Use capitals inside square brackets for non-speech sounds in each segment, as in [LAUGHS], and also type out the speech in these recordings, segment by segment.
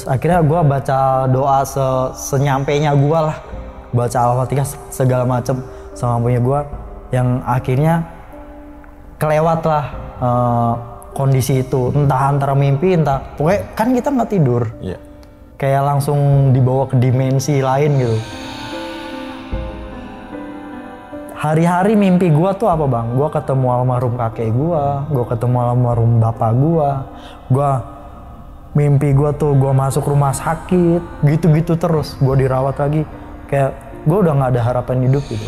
terus akhirnya gue baca doa se senyampainya gue lah baca al-fatihah segala macem sama punya gue yang akhirnya kelewat lah uh, kondisi itu entah antara mimpi entah pokoknya kan kita nggak tidur yeah. kayak langsung dibawa ke dimensi lain gitu hari-hari mimpi gue tuh apa bang gue ketemu almarhum kakek gue gue ketemu almarhum bapak gue gue mimpi gue tuh gue masuk rumah sakit gitu-gitu terus gue dirawat lagi kayak gue udah nggak ada harapan hidup gitu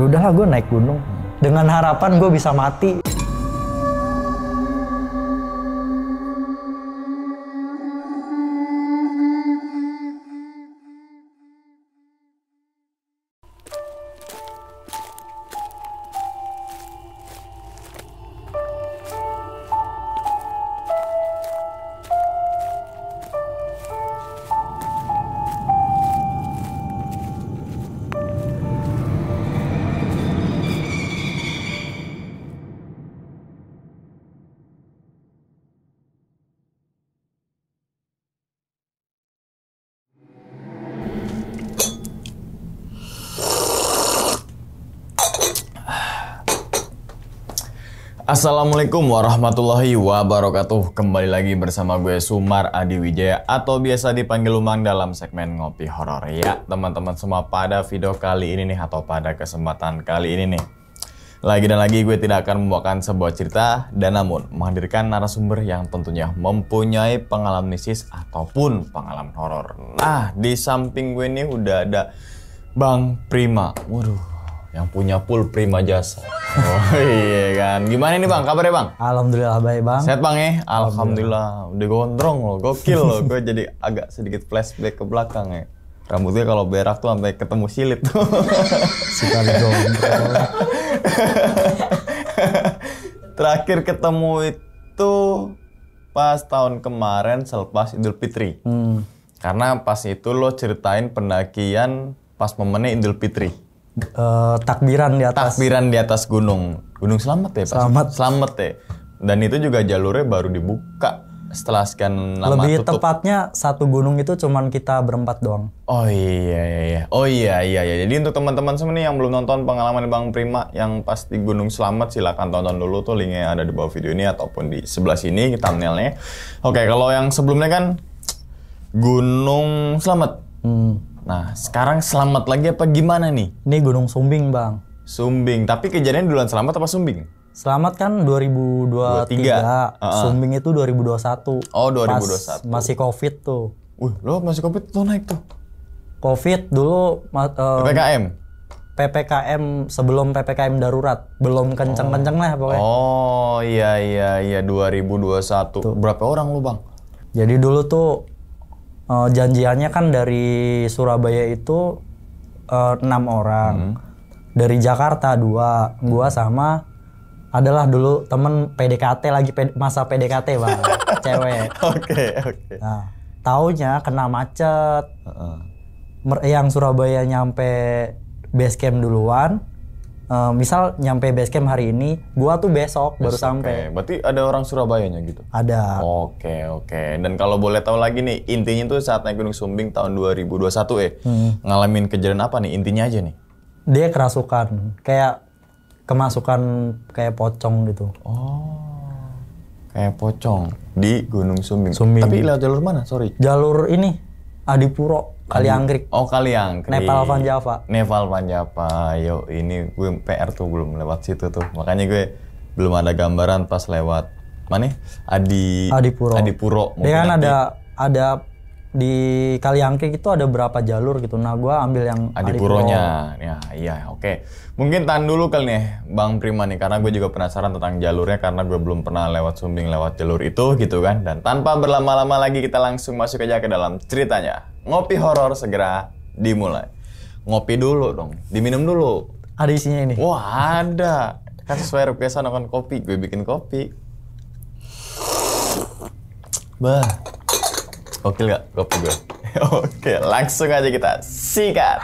ya udahlah gue naik gunung dengan harapan gue bisa mati Assalamualaikum warahmatullahi wabarakatuh Kembali lagi bersama gue Sumar Adi Wijaya Atau biasa dipanggil Lumang dalam segmen Ngopi Horor Ya teman-teman semua pada video kali ini nih Atau pada kesempatan kali ini nih Lagi dan lagi gue tidak akan membawakan sebuah cerita Dan namun menghadirkan narasumber yang tentunya mempunyai pengalaman mistis Ataupun pengalaman horor Nah di samping gue nih udah ada Bang Prima Waduh yang punya pool prima jasa. Oh iya kan. Gimana nih bang, kabarnya bang? Alhamdulillah baik bang. Sehat bang ya? Alhamdulillah. Alhamdulillah. Udah gondrong loh, gokil loh. Gue jadi agak sedikit flashback ke belakang ya. Rambutnya kalau berak tuh sampai ketemu silit tuh. [LAUGHS] Sekali gondrong. [LAUGHS] Terakhir ketemu itu pas tahun kemarin selepas Idul Fitri. Hmm. Karena pas itu lo ceritain pendakian pas momennya Idul Fitri uh, takbiran di atas. Takbiran di atas gunung. Gunung Selamat ya Pak? Selamat. Selamat ya. Dan itu juga jalurnya baru dibuka setelah sekian lama Lebih tutup. tepatnya satu gunung itu cuman kita berempat doang. Oh iya iya, iya. Oh iya iya iya. Jadi untuk teman-teman semua nih yang belum nonton pengalaman Bang Prima yang pasti Gunung Selamat silakan tonton dulu tuh linknya ada di bawah video ini ataupun di sebelah sini thumbnailnya. Oke, kalau yang sebelumnya kan Gunung Selamat. Hmm Nah, sekarang selamat lagi apa gimana nih? Ini Gunung Sumbing, Bang. Sumbing, tapi kejadian duluan selamat apa Sumbing? Selamat kan 2023, 23. Uh -uh. Sumbing itu 2021. Oh, 2021. Pas masih Covid tuh. Wih, lo masih Covid lo naik tuh. Covid dulu um, eh, PPKM. PPKM sebelum PPKM darurat belum kenceng-kenceng oh. lah pokoknya. Oh iya iya iya 2021. Tuh. Berapa orang lu, Bang? Jadi dulu tuh uh, janjiannya kan dari Surabaya itu eh, enam uh, orang, hmm. dari Jakarta dua, gua sama adalah dulu temen PDKT lagi pe masa PDKT bang, [LAUGHS] cewek. Oke okay, Okay. Nah, taunya kena macet. Uh -uh. Yang Surabaya nyampe base camp duluan, uh, misal nyampe base camp hari ini, gua tuh besok, baru baru sampai. Berarti ada orang Surabayanya gitu? Ada. Oke, okay, oke. Okay. Dan kalau boleh tahu lagi nih, intinya tuh saat naik Gunung Sumbing tahun 2021 eh hmm. ngalamin kejadian apa nih? Intinya aja nih. Dia kerasukan, kayak kemasukan kayak pocong gitu. Oh. Kayak pocong di Gunung Sumbing. Sumbing. Tapi lewat jalur mana? Sorry. Jalur ini Adipuro. Kali hmm. Anggrek. Oh, Kali Anggrek. Nepal Java. Nepal Van Java. Yo, ini gue PR tuh belum lewat situ tuh. Makanya gue belum ada gambaran pas lewat mana? Ya? Adi Adipuro. Adipuro. Dia kan ada ada di Kali Anggrek itu ada berapa jalur gitu. Nah, gue ambil yang Adipuronya. Adipuro. Ya, iya, oke. Mungkin tahan dulu kali nih Bang Prima nih karena gue juga penasaran tentang jalurnya karena gue belum pernah lewat Sumbing lewat jalur itu gitu kan. Dan tanpa berlama-lama lagi kita langsung masuk aja ke dalam ceritanya. Ngopi horor segera dimulai. Ngopi dulu dong, diminum dulu. Ada isinya ini? Wah ada. Kan sesuai requestan akan kopi, gue bikin kopi. Bah, oke gak kopi gue? [LAUGHS] Oke, langsung aja kita sikat.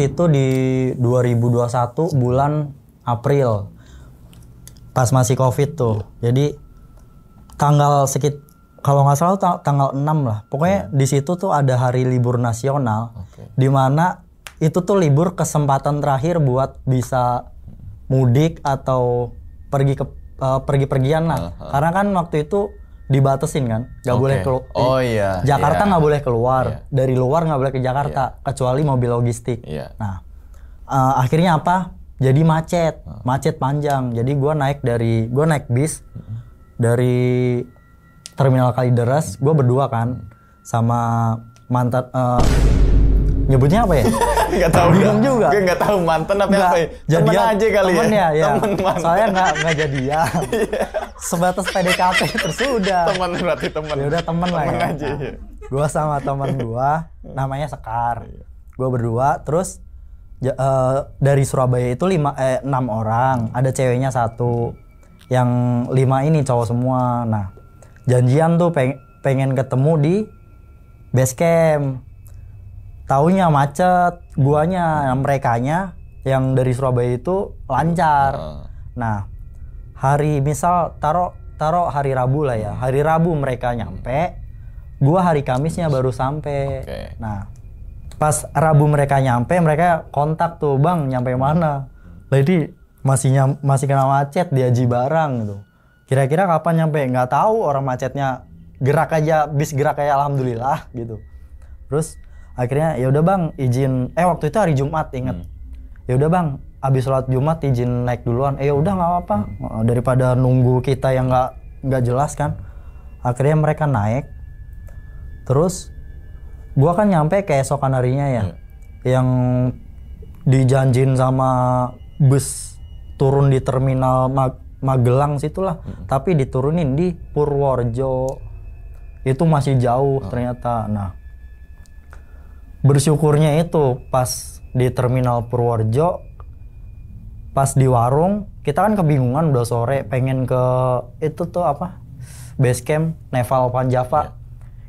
itu di 2021 bulan April. Pas masih Covid tuh. Iya. Jadi tanggal sekit kalau nggak salah tanggal 6 lah. Pokoknya iya. di situ tuh ada hari libur nasional. Okay. Di mana itu tuh libur kesempatan terakhir buat bisa mudik atau pergi ke uh, pergi-pergian lah. Uh -huh. Karena kan waktu itu dibatasin kan nggak okay. boleh keluar oh iya Jakarta iya. nggak boleh keluar yeah. dari luar nggak boleh ke Jakarta yeah. kecuali mobil logistik Yeah. nah uh, akhirnya apa jadi macet macet panjang jadi gue naik dari gue naik bis dari terminal Kalideres gue berdua kan sama mantan uh, nyebutnya apa ya [LAUGHS] Gak tahu bingung juga. Gue gak tahu mantan apa apa ya. jadi aja kali ya. temen ya. ya. Temen mantan. Soalnya gak, gak ya Sebatas PDKT terus udah. Temen berarti temen. Ya udah temen, lah ya. Aja, ya. Gue sama temen gue namanya Sekar. Iya. Gue berdua terus ja, uh, dari Surabaya itu lima eh, enam orang. Ada ceweknya satu. Yang lima ini cowok semua. Nah janjian tuh peng pengen ketemu di base camp taunya macet, guanya mereka nya yang dari Surabaya itu lancar. Nah, hari misal taro taro hari Rabu lah ya. Hari Rabu mereka hmm. nyampe, gua hari Kamisnya baru sampai. Nah, pas Rabu mereka nyampe, mereka kontak tuh, "Bang, nyampe mana?" Lady masih nyam, masih kena macet diaji Barang gitu. Kira-kira kapan nyampe? Nggak tahu orang macetnya gerak aja bis gerak kayak alhamdulillah gitu. Terus akhirnya ya udah bang izin eh waktu itu hari Jumat inget hmm. ya udah bang abis sholat Jumat izin naik duluan eh ya udah nggak apa-apa hmm. Oh, daripada nunggu kita yang nggak nggak jelas kan akhirnya mereka naik terus gua kan nyampe keesokan harinya ya hmm. yang dijanjin sama bus turun di terminal Mag Magelang situlah hmm. tapi diturunin di Purworejo itu masih jauh hmm. ternyata nah bersyukurnya itu pas di terminal Purworejo pas di warung kita kan kebingungan udah sore pengen ke itu tuh apa base camp Neval Panjava ya.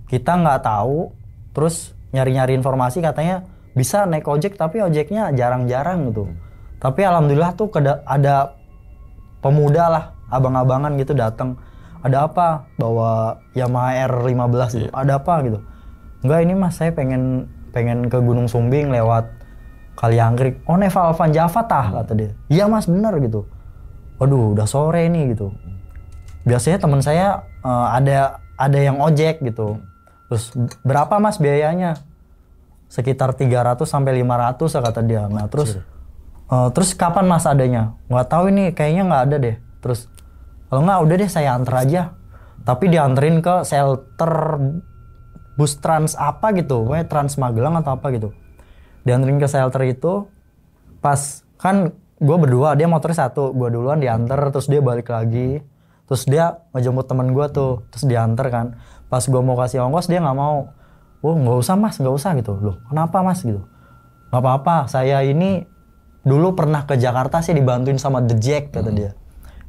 kita nggak tahu terus nyari-nyari informasi katanya bisa naik ojek tapi ojeknya jarang-jarang gitu tapi alhamdulillah tuh ada pemuda lah abang-abangan gitu datang ada apa bawa Yamaha R15 gitu. Iya. ada apa gitu enggak ini mas saya pengen pengen ke Gunung Sumbing lewat kali angkrik oh Neval Van Java tah hmm. kata dia iya mas bener gitu waduh udah sore nih gitu biasanya teman saya uh, ada ada yang ojek gitu terus berapa mas biayanya sekitar 300 sampai 500 kata dia nah terus uh, terus kapan mas adanya nggak tahu ini kayaknya nggak ada deh terus kalau nggak udah deh saya antar aja tapi dianterin ke shelter bus trans apa gitu pokoknya trans Magelang atau apa gitu dianterin ke shelter itu pas kan gue berdua dia motor satu gue duluan diantar terus dia balik lagi terus dia ngejemput temen gue tuh terus diantar kan pas gue mau kasih ongkos dia nggak mau oh nggak usah mas nggak usah gitu loh kenapa mas gitu Gak apa-apa saya ini dulu pernah ke Jakarta sih dibantuin sama The Jack kata hmm. dia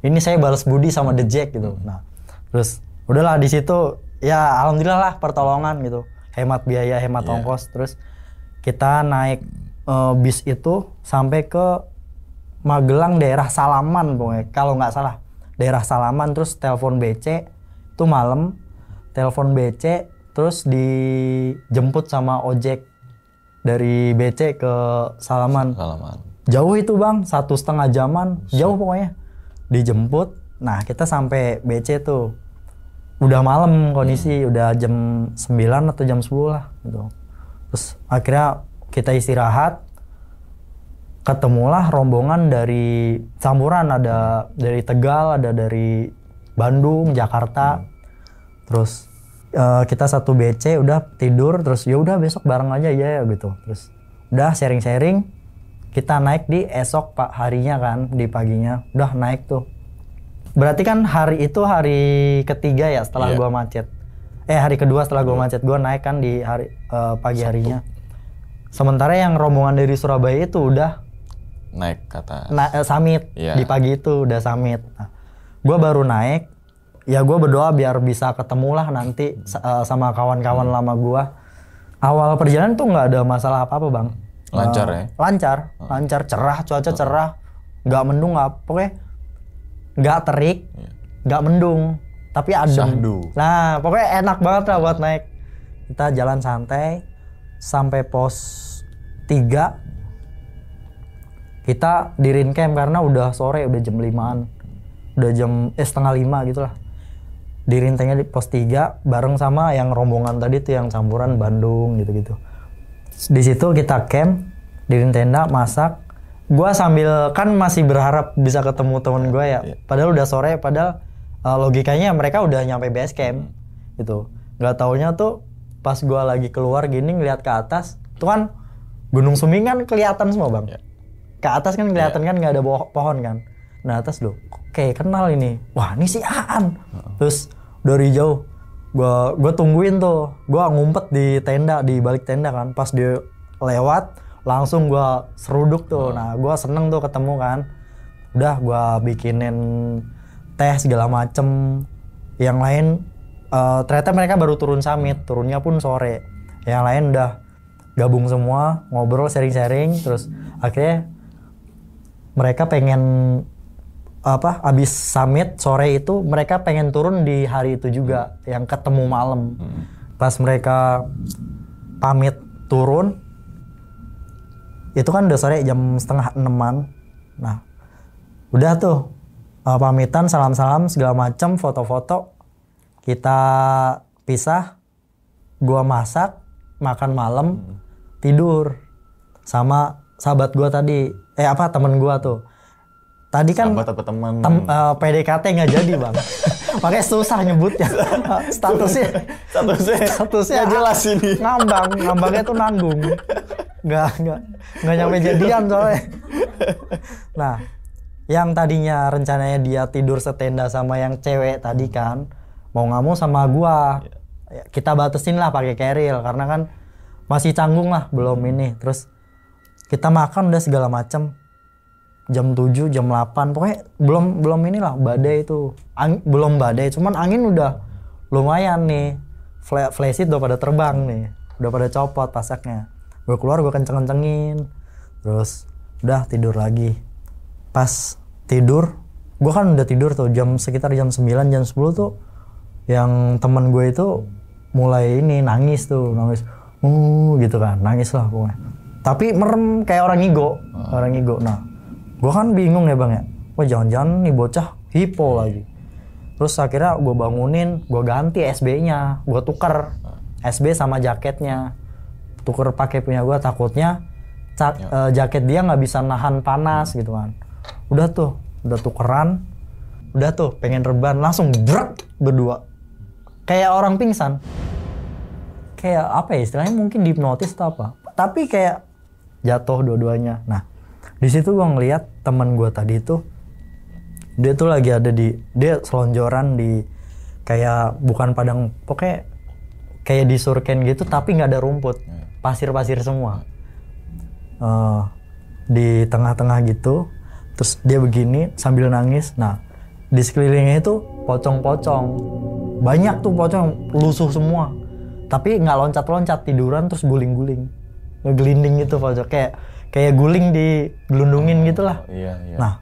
ini saya balas budi sama The Jack gitu nah terus udahlah di situ ya alhamdulillah lah pertolongan gitu hemat biaya hemat yeah. ongkos terus kita naik uh, bis itu sampai ke Magelang daerah Salaman pokoknya kalau nggak salah daerah Salaman terus telepon BC itu malam telepon BC terus dijemput sama ojek dari BC ke Salaman. Salaman. Jauh itu bang satu setengah jaman jauh pokoknya dijemput. Nah kita sampai BC tuh udah malam kondisi hmm. udah jam 9 atau jam 10 lah gitu. Terus akhirnya kita istirahat ketemulah rombongan dari campuran ada dari Tegal, ada dari Bandung, Jakarta. Hmm. Terus uh, kita satu BC udah tidur terus ya udah besok bareng aja ya gitu. Terus udah sharing-sharing kita naik di esok pak harinya kan di paginya udah naik tuh Berarti kan hari itu hari ketiga ya setelah yeah. gua macet. Eh hari kedua setelah gua iya. macet, gua naik kan di hari uh, pagi harinya. Sementara yang rombongan dari Surabaya itu udah naik kata na eh, summit yeah. di pagi itu udah summit. Nah, gua baru naik, ya gua berdoa biar bisa ketemu lah nanti uh, sama kawan-kawan hmm. lama gua Awal perjalanan tuh nggak ada masalah apa-apa bang. Lancar uh, ya? Lancar, hmm. lancar, cerah, cuaca hmm. cerah, nggak mendung nggak, pokoknya nggak terik, iya. nggak mendung, tapi adem. Nah, pokoknya enak banget lah buat naik. Kita jalan santai sampai pos 3 kita di camp karena udah sore, udah jam 5-an. Udah jam eh setengah lima gitu lah. Di rintengnya di pos 3 bareng sama yang rombongan tadi tuh yang campuran Bandung gitu-gitu. Di situ kita camp, di tenda, masak, gue sambil kan masih berharap bisa ketemu temen gue ya. Iya. Padahal udah sore, padahal uh, logikanya mereka udah nyampe base camp hmm. gitu. Gak taunya tuh pas gue lagi keluar gini ngeliat ke atas, tuh kan Gunung Sumbing kan kelihatan semua bang. Yeah. Ke atas kan kelihatan yeah. kan nggak ada pohon kan. Nah atas loh, kayak kenal ini. Wah ini si Aan. Uh-uh. Terus dari jauh, gue gue tungguin tuh, gue ngumpet di tenda di balik tenda kan. Pas dia lewat, langsung gue seruduk tuh. Hmm. Nah gue seneng tuh ketemu kan. Udah gue bikinin teh segala macem. Yang lain uh, ternyata mereka baru turun summit. Turunnya pun sore. Yang lain udah gabung semua ngobrol sharing-sharing terus akhirnya mereka pengen apa abis summit sore itu mereka pengen turun di hari itu juga hmm. yang ketemu malam hmm. pas mereka pamit turun itu kan udah sore jam setengah enaman nah udah tuh uh, pamitan salam-salam segala macam foto-foto kita pisah gua masak makan malam hmm. tidur sama sahabat gua tadi eh apa temen gua tuh tadi kan sahabat apa teman tem, uh, eh, PDKT nggak jadi bang [LAUGHS] makanya susah nyebutnya statusnya statusnya [LAUGHS] statusnya jelas ini ngambang ngambangnya tuh nanggung nggak nggak nggak nyampe jadian soalnya nah yang tadinya rencananya dia tidur setenda sama yang cewek tadi kan mau nggak mau sama gua iya. kita batasin lah pakai keril karena kan masih canggung lah belum hmm. ini terus kita makan udah segala macem jam 7 jam 8 pokoknya belum belum inilah badai itu Ang, belum badai cuman angin udah lumayan nih flashit flash udah pada terbang nih udah pada copot pasaknya gue keluar gue kenceng kencengin terus udah tidur lagi pas tidur gue kan udah tidur tuh jam sekitar jam 9 jam 10 tuh yang temen gue itu mulai ini nangis tuh nangis uh gitu kan nangis lah pokoknya tapi merem kayak orang ngigo ah. orang ngigo nah gue kan bingung ya bang ya wah jangan-jangan nih bocah hipo iya. lagi terus akhirnya gue bangunin gue ganti SB nya gue tuker SB sama jaketnya tuker pakai punya gue takutnya ca- ya. uh, jaket dia nggak bisa nahan panas hmm. gitu kan udah tuh udah tukeran udah tuh pengen reban langsung berat berdua kayak orang pingsan kayak apa ya istilahnya mungkin dihipnotis atau apa tapi kayak jatuh dua-duanya nah di situ gue ngeliat temen gue tadi itu dia tuh lagi ada di dia selonjoran di kayak bukan padang pokoknya kayak di surken gitu tapi nggak ada rumput hmm pasir-pasir semua uh, di tengah-tengah gitu terus dia begini sambil nangis nah di sekelilingnya itu pocong-pocong banyak tuh pocong lusuh semua tapi nggak loncat-loncat tiduran terus guling-guling ngegelinding gitu pocong kayak kayak guling di gelundungin gitulah oh, iya, iya. nah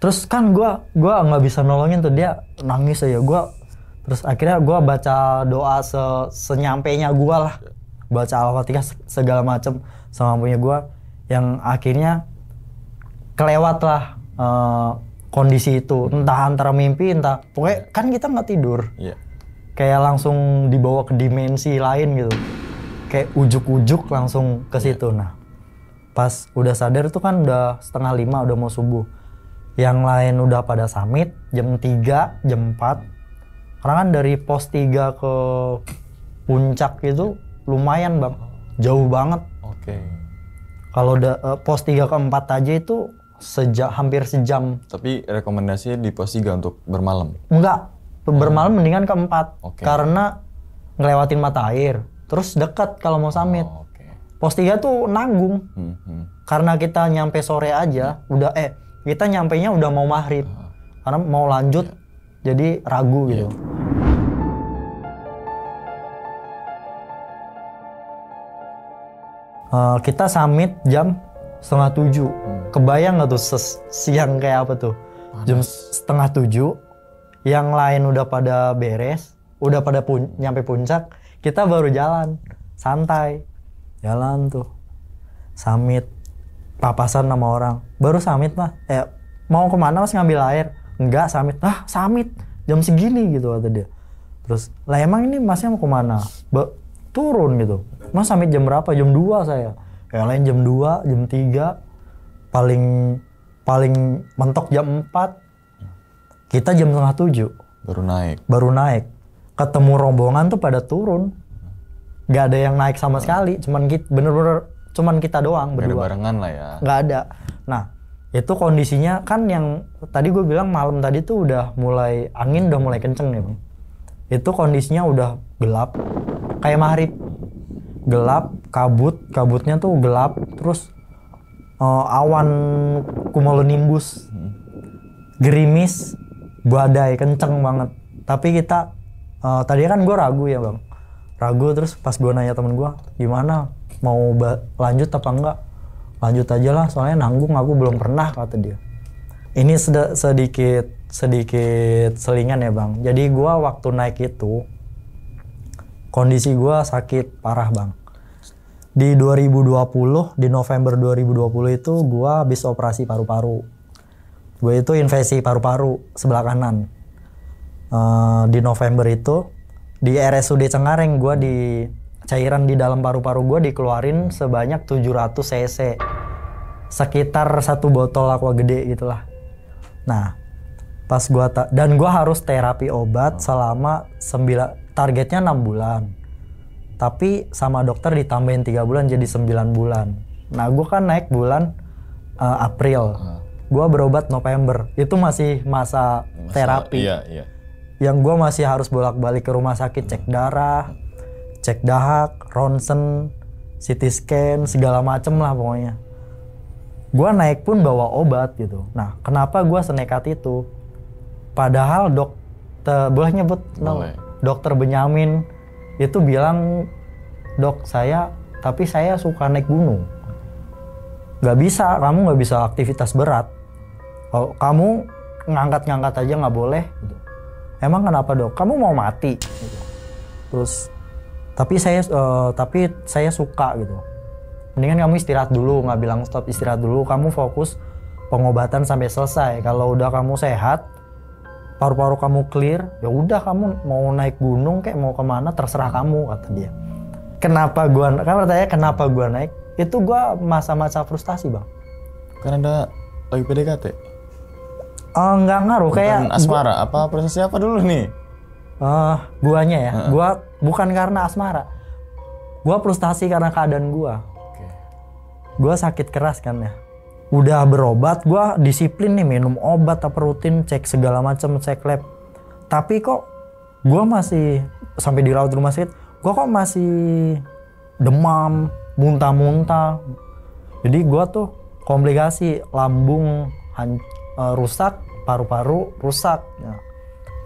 terus kan gue gua nggak bisa nolongin tuh dia nangis aja gue terus akhirnya gue baca doa se senyampainya gue lah baca al-fatihah segala macem sama punya gue yang akhirnya kelewat lah uh, eh, kondisi itu entah antara mimpi entah pokoknya kan kita nggak tidur yeah. kayak langsung dibawa ke dimensi lain gitu kayak ujuk-ujuk langsung ke iya. situ yeah. nah pas udah sadar tuh kan udah setengah lima udah mau subuh yang lain udah pada summit jam tiga jam empat karena kan dari pos tiga ke puncak itu lumayan bang jauh banget oke okay. kalau uh, pos 3 ke 4 aja itu sejak hampir sejam tapi rekomendasi di pos 3 untuk bermalam enggak hmm. bermalam mendingan ke 4 okay. karena ngelewatin mata air terus dekat kalau mau summit oh, okay. pos 3 tuh nanggung hmm, hmm. karena kita nyampe sore aja hmm. udah eh kita nyampe nya udah mau maghrib hmm. karena mau lanjut yeah. jadi ragu yeah. gitu iya. Eh, kita summit jam setengah tujuh. Hmm. Kebayang nggak tuh siang kayak apa tuh? Panas. Jam setengah tujuh, yang lain udah pada beres, udah pada pun nyampe puncak, kita baru jalan santai, jalan tuh, summit, papasan sama orang, baru summit mah, eh mau kemana mas ngambil air? Enggak summit, ah summit jam segini gitu kata dia. Terus lah emang ini masnya mau kemana? Ba turun gitu, Mas sampai jam berapa? Jam 2 saya. Ya lain jam 2, jam 3. Paling paling mentok jam 4. Kita jam setengah 7. Baru naik. Baru naik. Ketemu rombongan tuh pada turun. Gak ada yang naik sama nah. sekali, cuman kita bener-bener cuman kita doang berdua. Gak ada barengan lah ya. Gak ada. Nah, itu kondisinya kan yang tadi gue bilang malam tadi tuh udah mulai angin udah mulai kenceng nih bang itu kondisinya udah gelap kayak maghrib gelap kabut kabutnya tuh gelap terus uh, awan kumulonimbus gerimis badai kenceng banget tapi kita uh, eh, tadi kan gue ragu ya bang ragu terus pas gue nanya temen gue gimana mau lanjut apa enggak lanjut aja lah soalnya nanggung aku belum pernah kata dia ini sed sedikit sedikit selingan ya bang jadi gue waktu naik itu kondisi gue sakit parah bang. Di 2020, di November 2020 itu gue habis operasi paru-paru. Gue itu infeksi paru-paru sebelah kanan. Uh, di November itu, di RSUD Cengareng gue di cairan di dalam paru-paru gue dikeluarin sebanyak 700 cc. Sekitar satu botol aqua gede gitulah. Nah, pas gue ta dan gue harus terapi obat selama 9 targetnya enam bulan tapi sama dokter ditambahin tiga bulan jadi 9 bulan nah gue kan naik bulan uh, April ah. gue berobat November itu masih masa, masa terapi iya, iya. yang gue masih harus bolak-balik ke rumah sakit cek darah cek dahak ronsen CT scan segala macem lah pokoknya gue naik pun bawa obat gitu nah kenapa gue senekat itu padahal dokter boleh nyebut No? dokter Benyamin itu bilang dok saya tapi saya suka naik gunung nggak bisa kamu nggak bisa aktivitas berat kalau oh, kamu ngangkat-ngangkat aja nggak boleh emang kenapa dok kamu mau mati terus tapi saya uh, tapi saya suka gitu mendingan kamu istirahat dulu nggak bilang stop istirahat dulu kamu fokus pengobatan sampai selesai kalau udah kamu sehat paru-paru kamu clear ya udah kamu mau naik gunung kayak mau kemana terserah kamu kata dia kenapa gua kan bertanya kenapa gua naik itu gua masa-masa frustasi bang karena ada lagi PDKT Oh, eh, nggak ngaruh bukan kayak asmara gua, apa prosesnya apa dulu nih uh, guanya ya uh -uh. gua bukan karena asmara gua frustasi karena keadaan gua okay. gua sakit keras kan ya udah berobat gue disiplin nih minum obat apa rutin cek segala macam cek lab tapi kok gue masih sampai dirawat di rumah sakit gue kok masih demam muntah-muntah jadi gue tuh komplikasi lambung eh, rusak paru-paru rusak ya.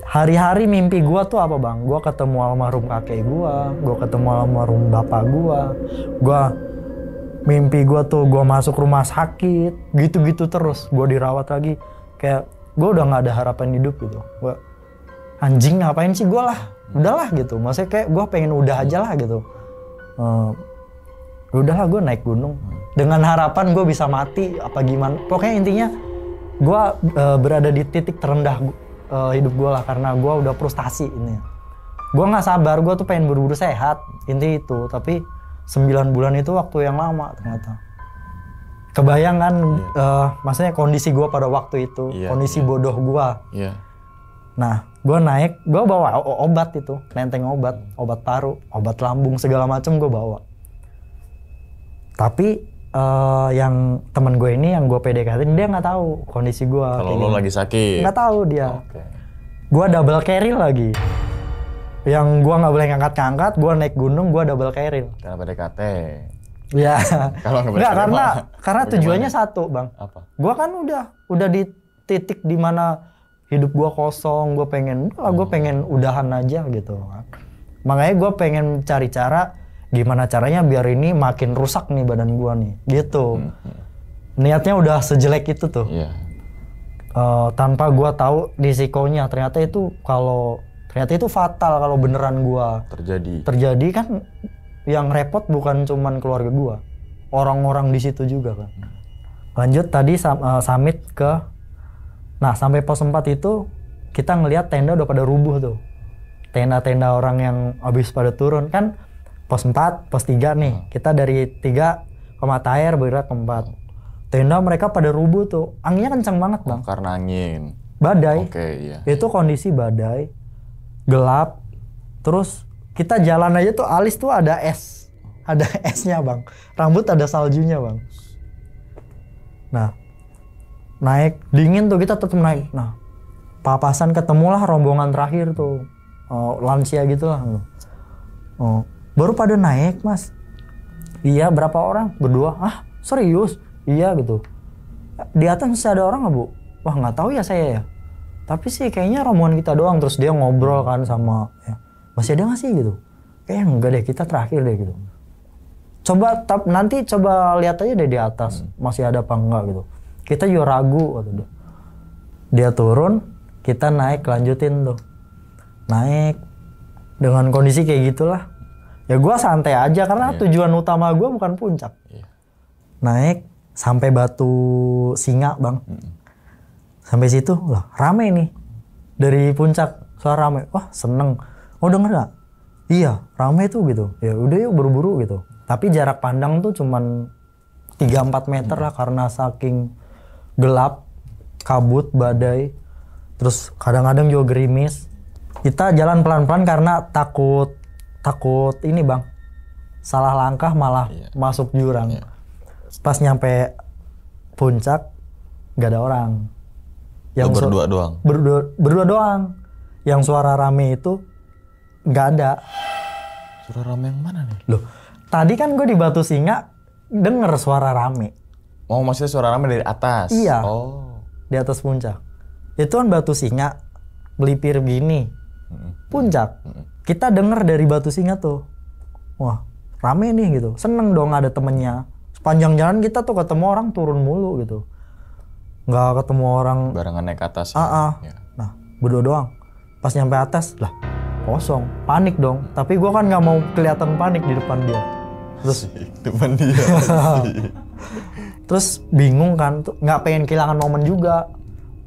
hari-hari mimpi gue tuh apa bang gue ketemu almarhum kakek gue gue ketemu almarhum bapak gue gue mimpi gue tuh gue masuk rumah sakit gitu-gitu terus gue dirawat lagi kayak gue udah nggak ada harapan hidup gitu gue anjing ngapain sih gue lah udahlah gitu maksudnya kayak gue pengen udah aja lah gitu uh, udahlah gue naik gunung dengan harapan gue bisa mati apa gimana pokoknya intinya gue uh, berada di titik terendah uh, hidup gue lah karena gue udah frustasi ini gue nggak sabar gue tuh pengen buru-buru sehat inti itu tapi 9 bulan itu waktu yang lama ternyata kebayang kan yeah. Iya. uh, maksudnya kondisi gue pada waktu itu yeah, kondisi yeah. bodoh gue yeah. nah gue naik gue bawa obat itu nenteng obat obat paru obat lambung segala macem gue bawa tapi uh, yang temen gue ini yang gue PDKT dia nggak tahu kondisi gue kalau lo lagi sakit nggak tahu dia okay. gue double carry lagi yang gua nggak boleh ngangkat-ngangkat, gua naik gunung, gua double carry. Karena PDKT. Iya. [LAUGHS] Kalau nggak karena apa? karena Bagaimana? tujuannya satu, Bang. Apa? Gua kan udah udah di titik dimana hidup gua kosong, gua pengen lah gua hmm. pengen udahan aja gitu Makanya gua pengen cari cara gimana caranya biar ini makin rusak nih badan gua nih. Gitu. Hmm, hmm. Niatnya udah sejelek itu tuh. Uh, tanpa gua tahu risikonya ternyata itu kalau ternyata itu fatal kalau hmm. beneran gua terjadi terjadi kan yang repot bukan cuman keluarga gua orang-orang di situ juga kan lanjut tadi uh, summit ke nah sampai pos 4 itu kita ngelihat tenda udah pada rubuh tuh tenda-tenda orang yang habis pada turun kan pos 4, pos 3 nih hmm. kita dari 3 ke mata air bergerak ke 4 tenda mereka pada rubuh tuh anginnya kencang banget bang oh, karena angin badai oke okay, iya itu kondisi badai gelap terus kita jalan aja tuh alis tuh ada es ada [LAUGHS] esnya bang rambut ada saljunya bang nah naik dingin tuh kita tetap naik nah papasan ketemulah rombongan terakhir tuh oh, lansia gitulah gitu. oh baru pada naik mas iya berapa orang berdua ah serius iya gitu di atas masih ada orang nggak bu wah nggak tahu ya saya ya tapi sih kayaknya rombongan kita doang terus dia ngobrol kan sama ya, masih ada gak sih gitu kayaknya enggak deh kita terakhir deh gitu coba tap, nanti coba lihat aja deh di atas hmm. masih ada apa enggak gitu kita juga ragu gitu. dia turun kita naik lanjutin tuh naik dengan kondisi kayak gitulah ya gua santai aja karena yeah. tujuan utama gua bukan puncak yeah. naik sampai batu singa bang -hmm sampai situ lah rame nih dari puncak suara rame wah seneng oh denger gak? iya rame tuh gitu ya udah yuk buru-buru gitu tapi jarak pandang tuh cuman 3-4 meter lah karena saking gelap kabut badai terus kadang-kadang juga gerimis kita jalan pelan-pelan karena takut takut ini bang salah langkah malah yeah. masuk jurang yeah. pas nyampe puncak gak ada orang yang oh, berdua doang berdua berdua doang yang suara rame itu nggak ada suara rame yang mana nih loh tadi kan gue di batu singa denger suara rame oh maksudnya suara rame dari atas iya oh di atas puncak itu kan batu singa belipir gini puncak kita denger dari batu singa tuh wah rame nih gitu seneng dong ada temennya sepanjang jalan kita tuh ketemu orang turun mulu gitu nggak ketemu orang barengan naik ke atas ah, ah, Ya. nah berdua doang pas nyampe atas lah kosong panik dong tapi gue kan nggak mau kelihatan panik di depan dia terus depan dia [LAUGHS] terus bingung kan nggak pengen kehilangan momen juga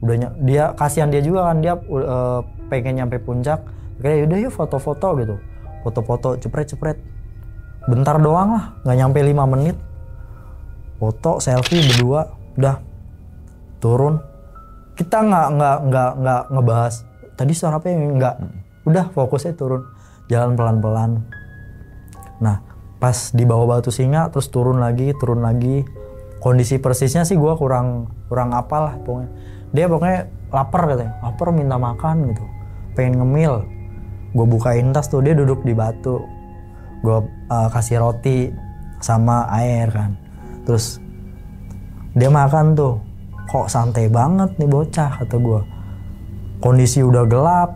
udahnya dia kasihan dia juga kan dia uh, pengen nyampe puncak kayak udah yuk foto-foto gitu foto-foto cepret-cepret bentar doang lah nggak nyampe 5 menit foto selfie berdua udah turun kita nggak nggak nggak nggak ngebahas tadi suara apa yang nggak udah fokusnya turun jalan pelan pelan nah pas di bawah batu singa terus turun lagi turun lagi kondisi persisnya sih gue kurang kurang apalah pokoknya dia pokoknya lapar katanya lapar minta makan gitu pengen ngemil gue bukain tas tuh dia duduk di batu gue uh, kasih roti sama air kan terus dia makan tuh kok santai banget nih bocah kata gue kondisi udah gelap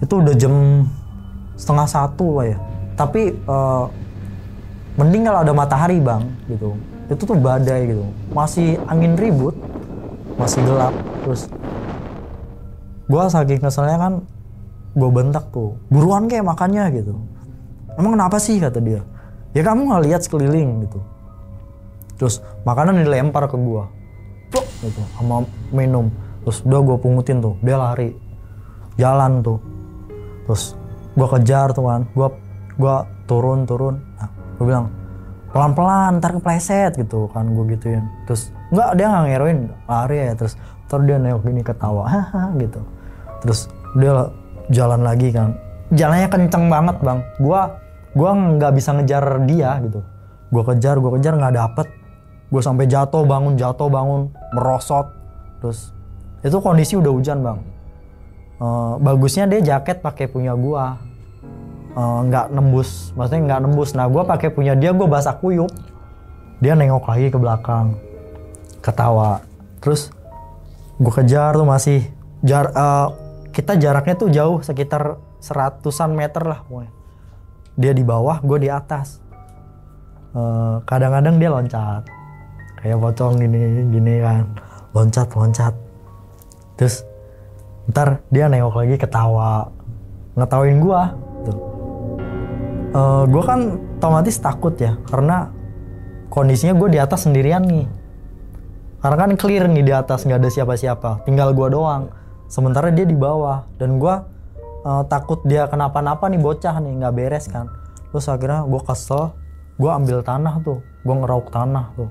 itu udah jam setengah satu lah ya tapi uh, mending kalau ada matahari bang gitu itu tuh badai gitu masih angin ribut masih gelap terus gue saking keselnya kan gue bentak tuh buruan kayak makannya gitu emang kenapa sih kata dia ya kamu nggak lihat sekeliling gitu terus makanan dilempar ke gue Plok, gitu sama minum terus udah gue pungutin tuh dia lari jalan tuh terus gue kejar tuh kan gue gue turun turun nah, gue bilang pelan pelan ntar kepleset gitu kan gue gituin terus nggak dia nggak ngeroin lari ya terus terus dia nengok gini ketawa [LAUGHS] gitu terus dia jalan lagi kan jalannya kenceng banget bang gue gue nggak bisa ngejar dia gitu gue kejar gue kejar nggak dapet gue sampai jatuh bangun jatuh bangun merosot terus itu kondisi udah hujan bang uh, bagusnya dia jaket pakai punya gua eh, nggak uh, nembus maksudnya nggak nembus nah gua pakai punya dia gue basah kuyup dia nengok lagi ke belakang ketawa terus gue kejar tuh masih jar uh, kita jaraknya tuh jauh sekitar seratusan meter lah pokoknya. dia di bawah gue di atas kadang -kadang dia loncat kayak pocong gini gini kan loncat loncat terus ntar dia nengok lagi ketawa ngetawain gua tuh uh, gua kan otomatis takut ya karena kondisinya gue di atas sendirian nih karena kan clear nih di atas nggak ada siapa-siapa tinggal gua doang sementara dia di bawah dan gua uh, takut dia kenapa-napa nih bocah nih nggak beres kan terus akhirnya gue kesel gue ambil tanah tuh gue ngerauk tanah tuh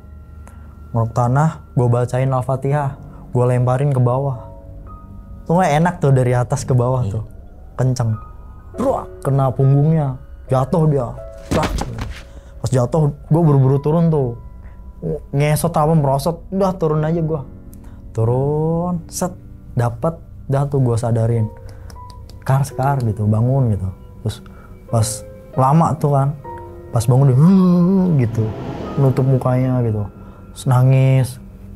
Ngorok tanah, gue bacain Al-Fatihah, gue lemparin ke bawah. Tuh enak tuh dari atas ke bawah hmm. tuh. Kenceng. Ruah, kena punggungnya. Jatuh dia. Bah. Pas jatuh, gue buru-buru turun tuh. Ngesot apa merosot, udah turun aja gue. Turun, set, dapet, dah tuh gue sadarin. Kar sekar gitu, bangun gitu. Terus pas lama tuh kan, pas bangun dia, [LAUGHS] gitu, nutup mukanya gitu terus nangis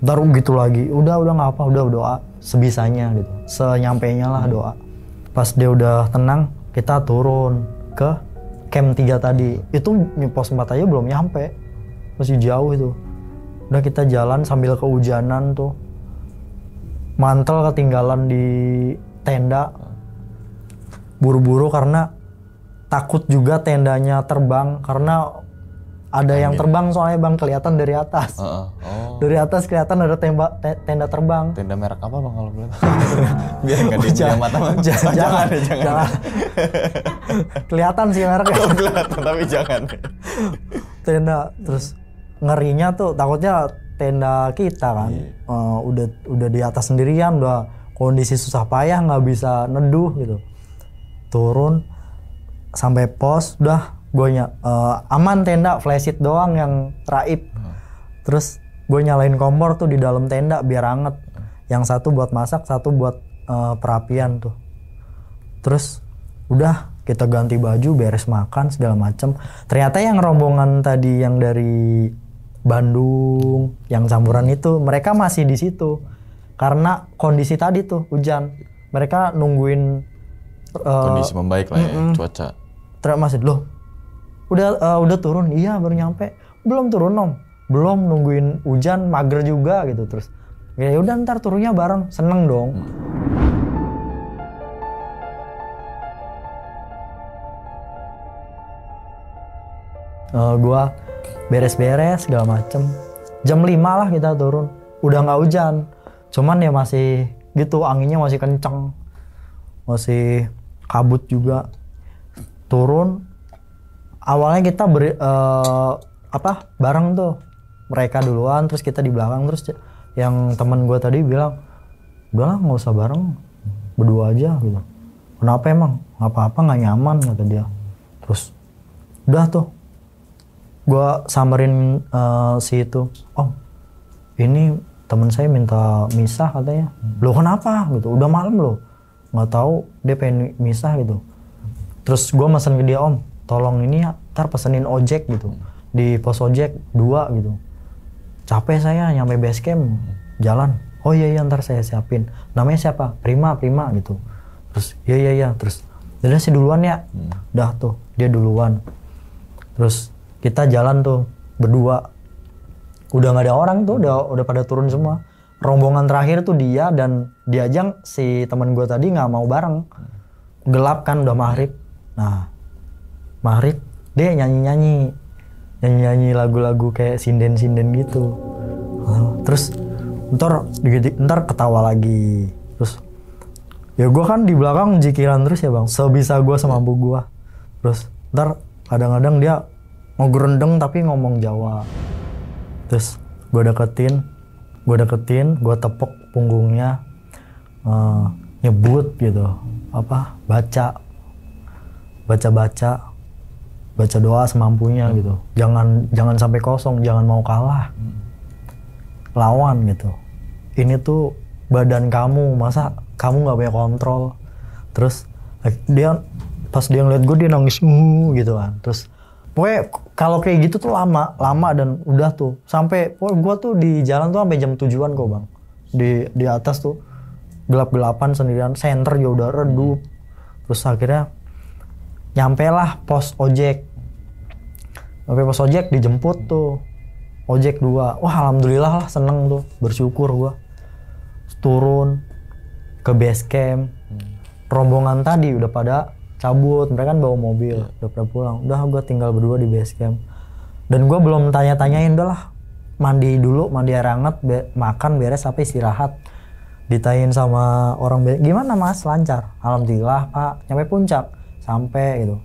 baru gitu lagi udah udah nggak apa udah doa sebisanya gitu senyampainya lah doa pas dia udah tenang kita turun ke camp tiga tadi itu pos 4 aja belum nyampe masih jauh itu udah kita jalan sambil kehujanan tuh mantel ketinggalan di tenda buru-buru karena takut juga tendanya terbang karena ada yang terbang soalnya bang kelihatan dari atas. Uh, Oh. Dari atas kelihatan ada tembak te tenda terbang. Tenda merek apa bang kalau boleh? [LAUGHS] Biar nggak oh, jangan, mata Jangan, jangan, jangan. jangan. jangan. kelihatan sih mereknya. Oh, kelihatan tapi jangan. tenda terus ngerinya tuh takutnya tenda kita kan yeah. Iya. uh, udah udah di atas sendirian udah kondisi susah payah nggak bisa neduh gitu turun sampai pos udah gue nya uh, eh, aman tenda flashit doang yang raib hmm. terus gue nyalain kompor tuh di dalam tenda biar anget yang satu buat masak satu buat uh, perapian tuh terus udah kita ganti baju beres makan segala macem ternyata yang rombongan tadi yang dari Bandung yang campuran itu mereka masih di situ karena kondisi tadi tuh hujan mereka nungguin uh, kondisi membaik lah ya mm -mm. cuaca terus masih loh udah uh, udah turun iya baru nyampe belum turun om belum nungguin hujan mager juga gitu terus ya udah ntar turunnya bareng seneng dong hmm. uh, gua beres-beres segala macem jam lima lah kita turun udah nggak hujan cuman ya masih gitu anginnya masih kenceng masih kabut juga turun awalnya kita beri uh, apa bareng tuh mereka duluan terus kita di belakang terus yang teman gue tadi bilang udahlah nggak usah bareng berdua aja gitu kenapa emang nggak apa-apa nggak nyaman kata dia terus udah tuh gue samperin uh, eh, si itu om oh, ini teman saya minta misah katanya lo kenapa gitu udah malam lo nggak tahu dia pengen misah gitu terus gue mesen ke dia om tolong ini ya, ntar pesenin ojek gitu di pos ojek dua gitu capek saya nyampe base camp jalan oh iya iya ntar saya siapin namanya siapa prima prima gitu terus iya iya iya terus jadi si duluan ya hmm. tuh dia duluan terus kita jalan tuh berdua udah nggak ada orang tuh udah udah pada turun semua rombongan terakhir tuh dia dan diajang si teman gue tadi nggak mau bareng gelap kan udah maghrib nah Maret dia nyanyi-nyanyi nyanyi-nyanyi lagu-lagu kayak sinden-sinden gitu terus ntar ntar ketawa lagi terus ya gue kan di belakang jikiran terus ya bang sebisa gue semampu gue terus ntar kadang-kadang dia mau gerendeng tapi ngomong Jawa terus gue deketin gue deketin gue tepok punggungnya uh, nyebut gitu apa baca baca baca baca doa semampunya hmm. gitu jangan jangan sampai kosong jangan mau kalah hmm. lawan gitu ini tuh badan kamu masa kamu nggak punya kontrol terus dia pas dia ngeliat gue dia nangis uh, gitu kan terus pokoknya kalau kayak gitu tuh lama lama dan udah tuh sampai pokoknya gue tuh di jalan tuh sampai jam tujuan kok bang di di atas tuh gelap gelapan sendirian center ya udah redup terus akhirnya nyampe lah pos ojek nyampe pos ojek dijemput tuh ojek dua wah alhamdulillah lah seneng tuh bersyukur gua turun ke base camp rombongan tadi udah pada cabut mereka kan bawa mobil iya. udah pada pulang udah gua tinggal berdua di base camp dan gua belum tanya-tanyain udah lah mandi dulu mandi air hangat be makan beres tapi istirahat ditanyain sama orang gimana mas lancar alhamdulillah pak nyampe puncak sampai gitu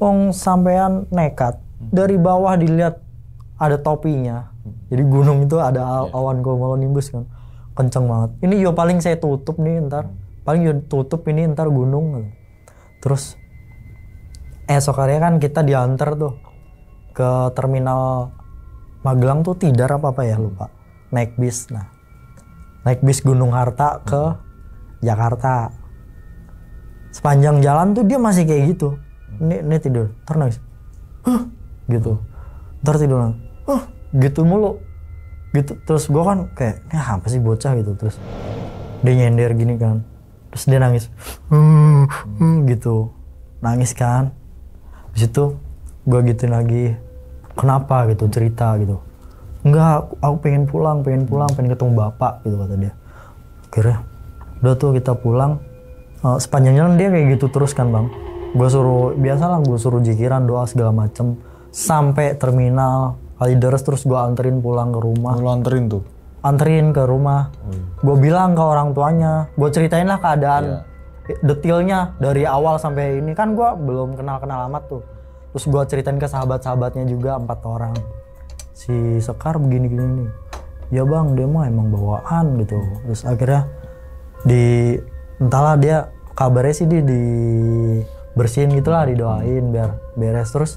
Wong sampean nekat hmm. dari bawah dilihat ada topinya hmm. jadi gunung itu ada iya. awan cumulonimbus kan kenceng banget ini yo paling saya tutup nih ntar hmm. paling yo tutup ini ntar gunung gitu. terus esok hari kan kita diantar tuh ke terminal Magelang tuh tidar apa apa ya lupa naik bis nah naik bis Gunung Harta ke Jakarta sepanjang jalan tuh dia masih kayak gitu ini, ini tidur terus huh? gitu ntar tidur huh? gitu mulu gitu terus gue kan kayak ini apa sih bocah gitu terus dia nyender gini kan terus dia nangis Huh? hmm, gitu nangis kan habis itu gue gituin lagi kenapa gitu cerita gitu enggak aku pengen pulang pengen pulang pengen ketemu bapak gitu kata dia akhirnya udah tuh kita pulang uh, sepanjang jalan dia kayak gitu terus kan bang gue suruh biasalah gue suruh jikiran doa segala macem sampai terminal Kalideres terus gue anterin pulang ke rumah lu anterin tuh anterin ke rumah hmm. gue bilang ke orang tuanya gue ceritain lah keadaan yeah. detailnya dari awal sampai ini kan gue belum kenal kenal amat tuh terus gue ceritain ke sahabat sahabatnya juga empat orang si Sekar begini gini nih ya bang dia mah emang bawaan gitu terus akhirnya di entahlah dia kabarnya sih dia di bersihin gitulah didoain biar beres terus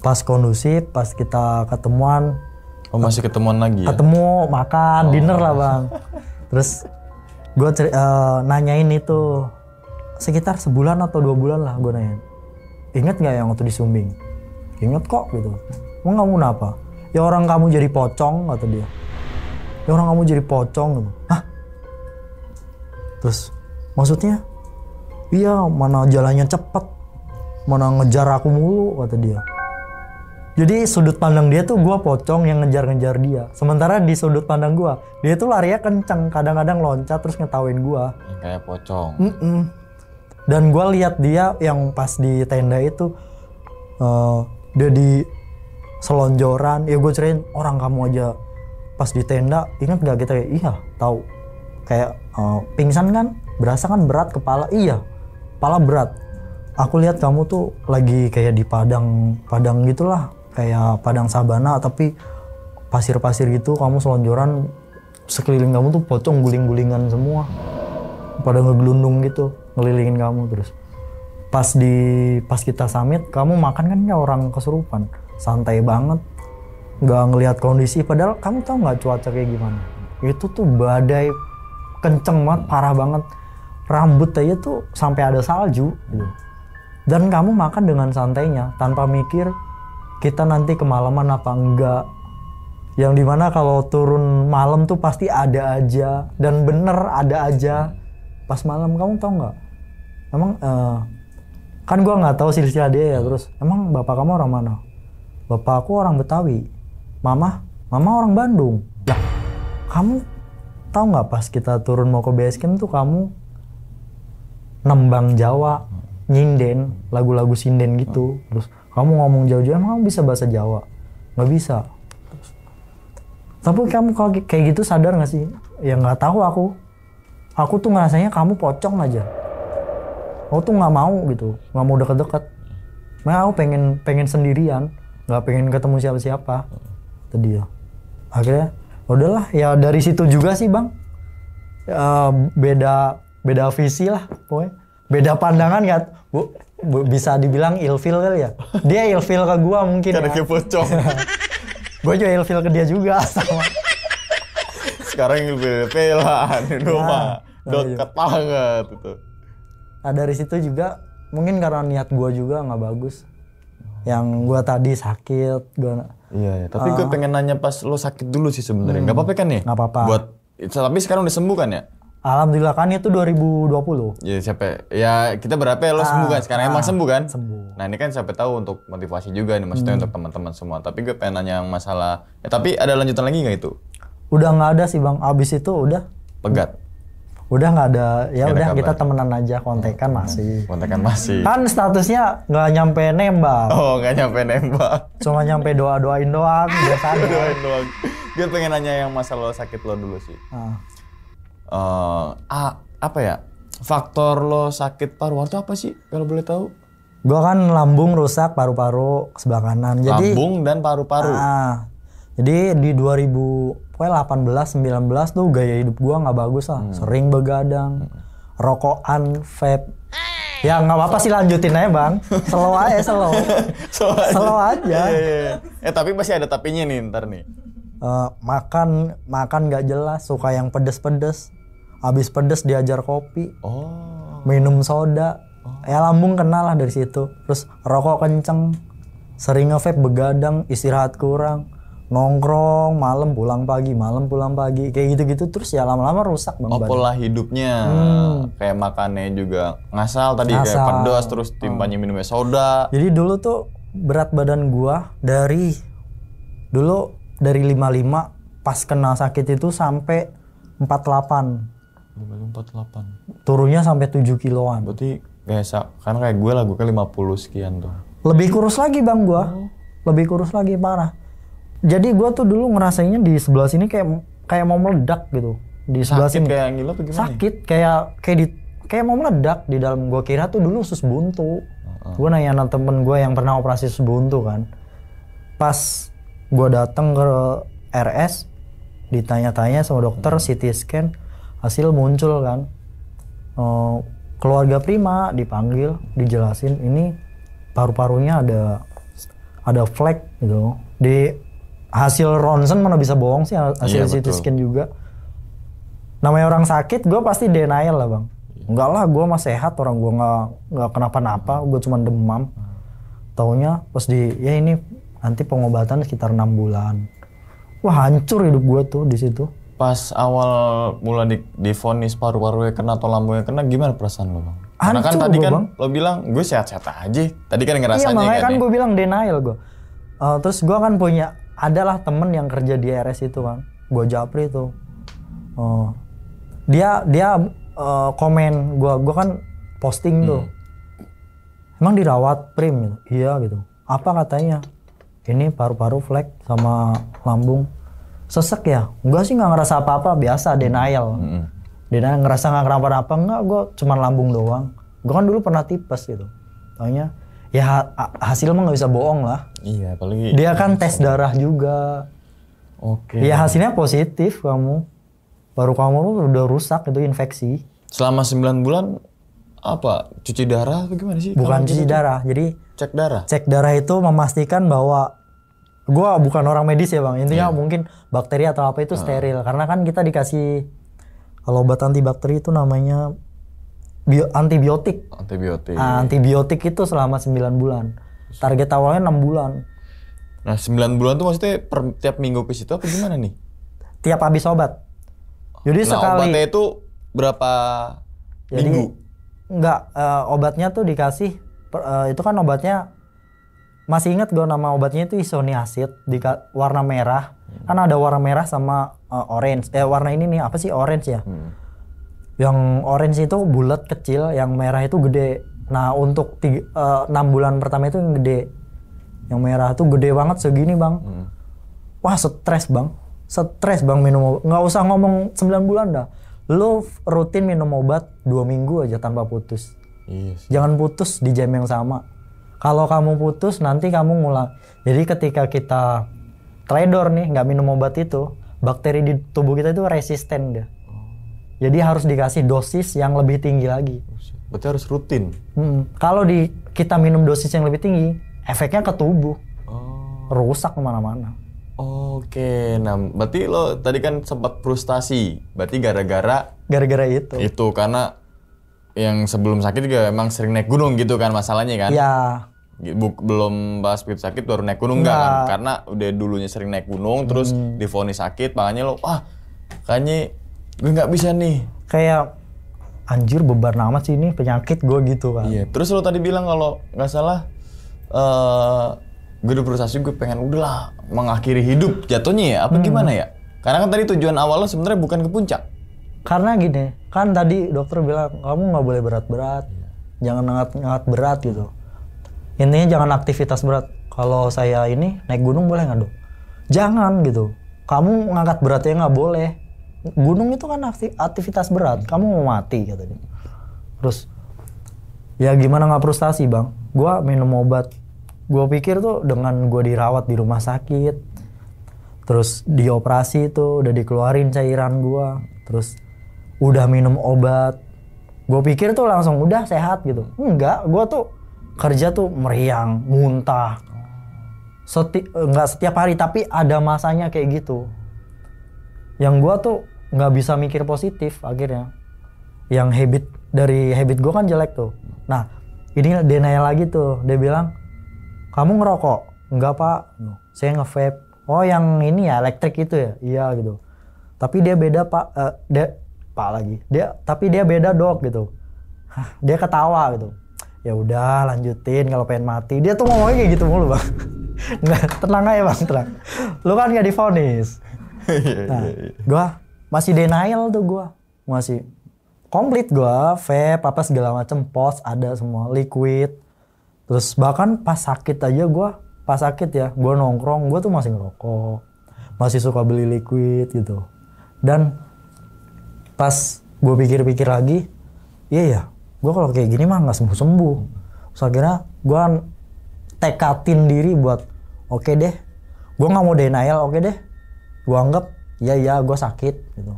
pas kondusif pas kita ketemuan oh masih ketemuan lagi ya? ketemu makan oh. dinner lah bang terus gue uh, eh, nanyain itu sekitar sebulan atau dua bulan lah gue nanya. inget nggak yang waktu di Sumbing inget kok gitu mau nggak mau apa? ya orang kamu jadi pocong atau dia ya orang kamu jadi pocong gitu. hah terus maksudnya iya mana jalannya cepet mana ngejar aku mulu kata dia jadi sudut pandang dia tuh gue pocong yang ngejar-ngejar dia sementara di sudut pandang gue dia tuh larinya kenceng kadang-kadang loncat terus ngetawain gue kayak pocong mm -mm. dan gue lihat dia yang pas di tenda itu uh, dia di selonjoran ya gue ceritain orang kamu aja pas di tenda ingat gak kita kayak iya tahu kayak uh, pingsan kan berasa kan berat kepala iya kepala berat aku lihat kamu tuh lagi kayak di padang padang gitulah kayak padang sabana tapi pasir-pasir gitu kamu selonjoran sekeliling kamu tuh pocong guling-gulingan semua pada ngegelundung gitu ngelilingin kamu terus pas di pas kita summit kamu makan kan ya orang kesurupan santai banget nggak ngelihat kondisi padahal kamu tau nggak cuaca kayak gimana itu tuh badai kenceng banget parah banget rambut aja tuh sampai ada salju gitu. dan kamu makan dengan santainya tanpa mikir kita nanti kemalaman apa enggak yang dimana kalau turun malam tuh pasti ada aja dan bener ada aja pas malam kamu tau nggak emang uh, kan gue nggak tahu silsilah dia ya terus emang bapak kamu orang mana bapak aku orang Betawi mama mama orang Bandung lah kamu tahu nggak pas kita turun mau ke base camp tuh kamu nembang Jawa, nyinden, lagu-lagu sinden gitu. Hmm. Terus kamu ngomong jauh-jauh, emang kamu bisa bahasa Jawa? Nggak bisa. Tapi kamu kalau kayak gitu sadar nggak sih? Ya nggak tahu aku. Aku tuh ngerasanya kamu pocong aja. Aku tuh nggak mau gitu, nggak mau deket-deket. Makanya aku pengen pengen sendirian, nggak pengen ketemu siapa-siapa. Hmm. Tadi ya. Akhirnya udahlah ya dari situ juga sih bang uh, beda beda visi lah pokoknya beda pandangan ya, bu, bu, bisa dibilang ilfil kali ya dia ilfil ke gua mungkin karena ya. kepocong [LAUGHS] gua juga ilfil ke dia juga sama sekarang ilfil pelan, itu mah deket iya. banget itu nah dari situ juga mungkin karena niat gua juga nggak bagus yang gue tadi sakit gue iya, iya. tapi uh, eh. gue pengen nanya pas lo sakit dulu sih sebenarnya nggak hmm, apa-apa kan nih ya? nggak apa-apa buat tapi sekarang udah sembuh kan ya Alhamdulillah kan itu 2020. Ya siapa ya kita berapa ya lo ah, sembuh kan ah, sekarang ah, emang sembuh kan? Sembuh. Nah ini kan siapa tahu untuk motivasi juga nih maksudnya hmm. untuk teman-teman semua. Tapi gue pengen nanya yang masalah. Ya, tapi ada lanjutan lagi nggak itu? Udah nggak ada sih bang. Abis itu udah. Pegat udah nggak ada ya gak udah ada kita temenan aja kontekan masih hmm, kontekan masih kan statusnya nggak nyampe nembak oh nggak nyampe nembak cuma nyampe doa [LAUGHS] doain doang biasanya doain doang gue pengen nanya yang masalah lo sakit lo dulu sih ah. Uh, apa ya faktor lo sakit paru waktu apa sih kalau boleh tahu gue kan lambung rusak paru-paru sebelah kanan jadi lambung dan paru-paru ah, jadi di 2000 pokoknya 18 19 tuh gaya hidup gua nggak bagus lah hmm. sering begadang hmm. rokokan vape Ya nggak apa-apa sih lanjutin aja bang. Slow aja slow. [LAUGHS] slow aja. Slow aja. Iya, iya, iya. Eh tapi masih ada tapinya nih ntar nih. Uh, makan makan nggak jelas. Suka yang pedes-pedes. Abis pedes diajar kopi. Oh. Minum soda. Oh. Ya lambung kenal lah dari situ. Terus rokok kenceng. Sering vape, begadang. Istirahat kurang nongkrong malam pulang pagi malam pulang pagi kayak gitu-gitu terus ya lama-lama rusak bang oh, pola hidupnya hmm. kayak makannya juga ngasal tadi ngasal. kayak pedas terus timpanya hmm. minumnya soda jadi dulu tuh berat badan gua dari dulu dari 55 pas kena sakit itu sampai 48 48 turunnya sampai 7 kiloan berarti kayak kan kayak gue lah gue ke kan 50 sekian tuh lebih kurus lagi bang gua oh. lebih kurus lagi parah jadi gue tuh dulu ngerasainnya di sebelah sini kayak kayak mau meledak gitu di sebelah sakit sini kayak tuh gimana ya? sakit kayak kayak di kayak mau meledak di dalam gue kira tuh dulu sus buntu uh -huh. gue nanya sama temen gue yang pernah operasi sus buntu kan pas gue datang ke RS ditanya-tanya sama dokter hmm. CT scan hasil muncul kan uh, keluarga Prima dipanggil dijelasin ini paru-parunya ada ada flek gitu di hasil ronsen mana bisa bohong sih iya, hasil yeah, CT betul. scan juga namanya orang sakit gue pasti denial lah bang iya. enggak lah gue mah sehat orang gue nggak nggak kenapa-napa gue cuma demam taunya pas di ya ini nanti pengobatan sekitar enam bulan wah hancur hidup gue tuh di situ pas awal mulai di difonis paru-paru kena atau lambungnya kena gimana perasaan lo bang? Hancur Karena kan tadi kan bang. lo bilang gue sehat-sehat aja. Tadi kan iya, ngerasanya iya, makanya kan, kan ya. gue bilang denial gue. Uh, terus gue kan punya adalah temen yang kerja di RS itu kan gue japri itu oh. dia dia uh, komen gue gue kan posting hmm. tuh emang dirawat prim gitu. iya gitu apa katanya ini paru-paru flek sama lambung sesek ya gue sih nggak ngerasa apa-apa biasa denial hmm. denial ngerasa nggak kenapa-napa enggak gue cuman lambung doang gue kan dulu pernah tipes gitu tanya ya hasil mah nggak bisa bohong lah. Iya, paling dia kan tes sama. darah juga. Oke. Okay. Ya hasilnya positif kamu. Baru kamu udah rusak itu infeksi. Selama 9 bulan apa cuci darah atau gimana sih? Bukan cuci darah, gitu? darah, jadi cek darah. Cek darah itu memastikan bahwa gua bukan orang medis ya, Bang. Intinya yeah. mungkin bakteri atau apa itu uh. steril karena kan kita dikasih kalau obat antibakteri itu namanya bio, antibiotik. Antibiotik. Nah, antibiotik itu selama 9 bulan. Target awalnya 6 bulan. Nah, 9 bulan tuh maksudnya per, tiap minggu ke situ apa gimana nih? Tiap habis obat. Jadi nah, sekali obatnya itu berapa jadi, minggu? Enggak, uh, obatnya tuh dikasih per, uh, itu kan obatnya masih ingat gue nama obatnya itu isoniazid di warna merah. Hmm. Kan ada warna merah sama uh, orange. Eh warna ini nih apa sih orange ya? Hmm yang orange itu bulat kecil, yang merah itu gede. Nah, untuk tiga, uh, eh, 6 bulan pertama itu yang gede. Yang merah itu gede banget segini, Bang. Hmm. Wah, stres, Bang. Stres, Bang minum obat. Nggak usah ngomong 9 bulan dah. Lo rutin minum obat dua minggu aja tanpa putus. Yes. Iya Jangan putus di jam yang sama. Kalau kamu putus, nanti kamu ngulang. Jadi ketika kita trader nih, nggak minum obat itu, bakteri di tubuh kita itu resisten deh. Jadi harus dikasih dosis yang lebih tinggi lagi. Berarti harus rutin. Hmm. Kalau di kita minum dosis yang lebih tinggi, efeknya ke tubuh. Oh. Rusak kemana-mana. Oke, nah berarti lo tadi kan sempat frustasi. Berarti gara-gara gara-gara itu. Itu karena yang sebelum sakit juga emang sering naik gunung gitu kan masalahnya kan? Iya. Belum bahas begitu sakit baru naik gunung enggak kan? Iya. Karena udah dulunya sering naik gunung terus hmm. difonis sakit makanya lo ah kayaknya gue nggak bisa nih kayak anjir beban amat sih ini penyakit gue gitu kan iya terus lo tadi bilang kalau nggak salah uh, gue udah sih gue pengen udahlah mengakhiri hidup jatuhnya ya apa hmm. gimana ya karena kan tadi tujuan awal lo sebenarnya bukan ke puncak karena gini kan tadi dokter bilang kamu nggak boleh berat-berat iya. jangan ngangat-ngangat berat gitu intinya jangan aktivitas berat kalau saya ini naik gunung boleh nggak dok jangan gitu kamu ngangkat beratnya nggak boleh gunung itu kan aktivitas berat kamu mau mati katanya terus ya gimana nggak frustasi bang gue minum obat gue pikir tuh dengan gue dirawat di rumah sakit terus dioperasi itu udah dikeluarin cairan gue terus udah minum obat gue pikir tuh langsung udah sehat gitu enggak gue tuh kerja tuh meriang muntah Seti, enggak setiap hari tapi ada masanya kayak gitu yang gue tuh nggak bisa mikir positif akhirnya yang habit dari habit gue kan jelek tuh nah ini dia nanya lagi tuh dia bilang kamu ngerokok nggak pak saya nge vape oh yang ini ya elektrik itu ya iya gitu tapi dia beda pak uh, dia pak lagi dia tapi dia beda dok gitu dia ketawa gitu ya udah lanjutin kalau pengen mati dia tuh ngomongnya kayak gitu mulu bang [LAUGHS] nggak tenang aja bang tenang lu kan nggak difonis [LAUGHS] iya, iya, nah iya. gua masih denial tuh gue masih komplit gue vape apa segala macem pos ada semua liquid terus bahkan pas sakit aja gue pas sakit ya gue nongkrong gue tuh masih ngerokok masih suka beli liquid gitu dan pas gue pikir-pikir lagi iya ya gue kalau kayak gini mah nggak sembuh sembuh so akhirnya gue tekatin diri buat oke okay deh gue nggak mau denial oke okay deh gue anggap ya ya gue sakit gitu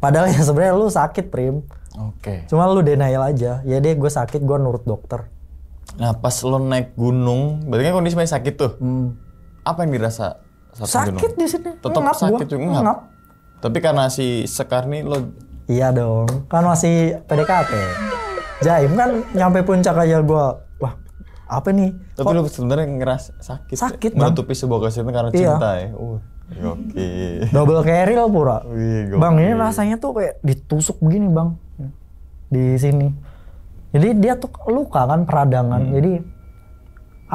padahal [LAUGHS] ya sebenarnya lu sakit prim oke okay. cuma lu denial aja ya deh gue sakit gue nurut dokter nah pas lo naik gunung berarti kan kondisi masih sakit tuh hmm. apa yang dirasa saat sakit di sini tetap ngap sakit juga ngap. ngap tapi karena si sekar nih lo iya dong kan masih PDKT jaim kan nyampe puncak aja gue wah apa nih tapi Kok... lo sebenarnya ngeras sakit ya? sakit menutupi sebuah kesedihan karena iya. cinta ya uh. Oke. Double carry lo pura. Wih, bang ini rasanya tuh kayak ditusuk begini bang di sini. Jadi dia tuh luka kan peradangan. Hmm. Jadi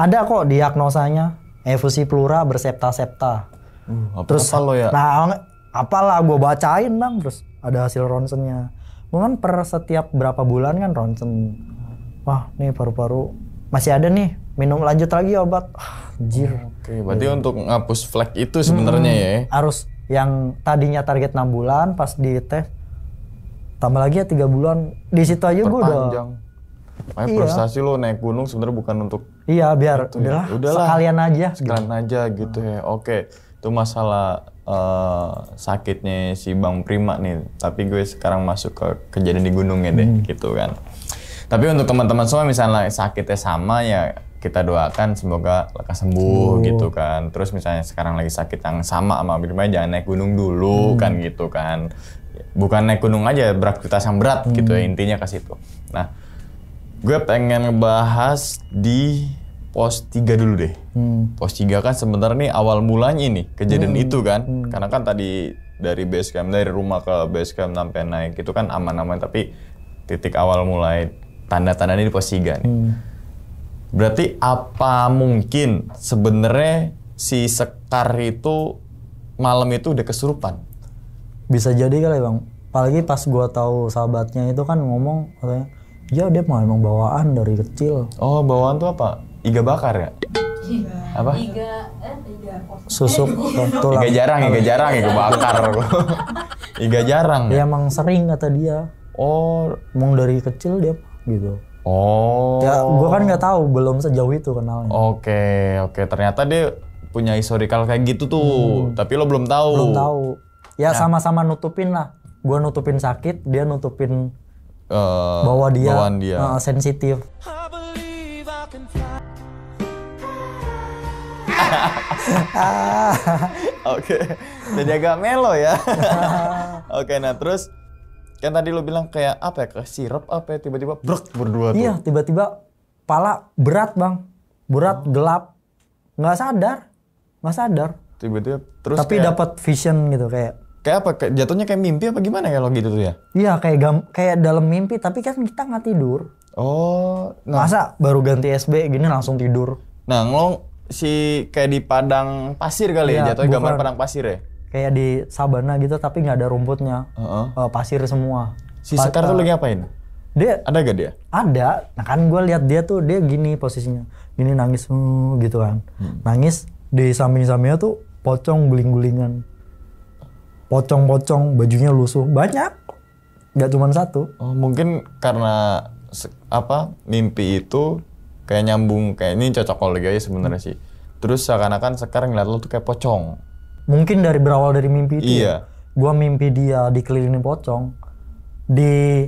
ada kok diagnosanya efusi plura bersepta-septa. Uh, apa terus apa lo ya? Nah, apalah gue bacain bang. Terus ada hasil ronsennya. Mungkin per setiap berapa bulan kan ronsen. Wah, nih paru-paru masih ada nih. Minum lanjut lagi obat. Ah, Anjir. Oke, berarti yeah. untuk ngapus flag itu sebenarnya hmm, ya. Harus yang tadinya target 6 bulan pas di tes tambah lagi ya tiga bulan. Di situ aja gue udah Makanya iya. prestasi lo naik gunung sebenarnya bukan untuk Iya, biar gitu udahlah, ya. udahlah sekalian aja gitu. sekalian gitu. aja gitu hmm. ya. Oke. Itu masalah uh, sakitnya si Bang Prima nih, tapi gue sekarang masuk ke kejadian di gunungnya deh hmm. gitu kan. Tapi untuk teman-teman semua misalnya sakitnya sama ya kita doakan semoga lekas sembuh oh. gitu kan. Terus misalnya sekarang lagi sakit yang sama sama Birma jangan naik gunung dulu hmm. kan gitu kan. Bukan naik gunung aja beraktivitas yang berat hmm. gitu ya, hmm. intinya ke situ. Nah, gue pengen bahas di pos tiga dulu deh. Hmm. Pos tiga kan sebenarnya nih awal mulanya ini kejadian hmm. itu kan. Hmm. Karena kan tadi dari base camp dari rumah ke base camp sampai naik itu kan aman-aman tapi titik awal mulai tanda-tandanya tanda di pos tiga nih. Hmm Berarti apa mungkin sebenarnya si Sekar itu malam itu udah kesurupan? Bisa jadi kali bang. Apalagi pas gua tahu sahabatnya itu kan ngomong katanya, ya dia mau emang bawaan dari kecil. Oh bawaan tuh apa? Iga bakar ya? Iga. Apa? Iga, eh, iga Susuk [LAUGHS] tulang. Iga jarang, iga jarang, iga bakar. [LAUGHS] iga jarang. Ya emang sering kata dia. Oh, emang dari kecil dia gitu Oh. Ya, gue kan nggak tahu, belum sejauh itu kenalnya. Oke, okay, oke. Okay. Ternyata dia punya historical kayak gitu tuh, hmm. tapi lo belum tahu. Belum tahu. Ya nah. sama-sama ya. nutupin lah. Gue nutupin sakit, dia nutupin uh, eh, bahwa dia, dia. Uh, sensitif. [LAUGHS] oke, okay. jadi agak melo ya. [LAUGHS] oke, okay, nah terus Kan tadi lo bilang kayak apa ya, kayak sirup apa ya, tiba-tiba berat berdua tuh. Iya, tiba-tiba pala berat bang, berat oh. gelap, nggak sadar, nggak sadar. Tiba-tiba terus. Tapi kayak... dapat vision gitu kayak kayak apa kayak jatuhnya kayak mimpi apa gimana ya lo gitu tuh ya iya kayak gam kayak dalam mimpi tapi kan kita nggak tidur oh nah. masa baru ganti SB gini langsung tidur nah lo si kayak di padang pasir kali ya, ya jatuhnya bukan. gambar padang pasir ya kayak di sabana gitu tapi nggak ada rumputnya uh -huh. uh, pasir semua si Pat, Sekar tuh lagi ngapain dia ada gak dia ada nah kan gue lihat dia tuh dia gini posisinya gini nangis hmm, gitu kan hmm. nangis di samping sampingnya tuh pocong guling gulingan pocong pocong bajunya lusuh banyak nggak cuma satu oh, mungkin karena apa mimpi itu kayak nyambung kayak ini cocok lagi aja sebenarnya hmm. sih terus seakan-akan sekarang ngeliat lo tuh kayak pocong mungkin dari berawal dari mimpi itu ya. iya. gue mimpi dia dikelilingi pocong di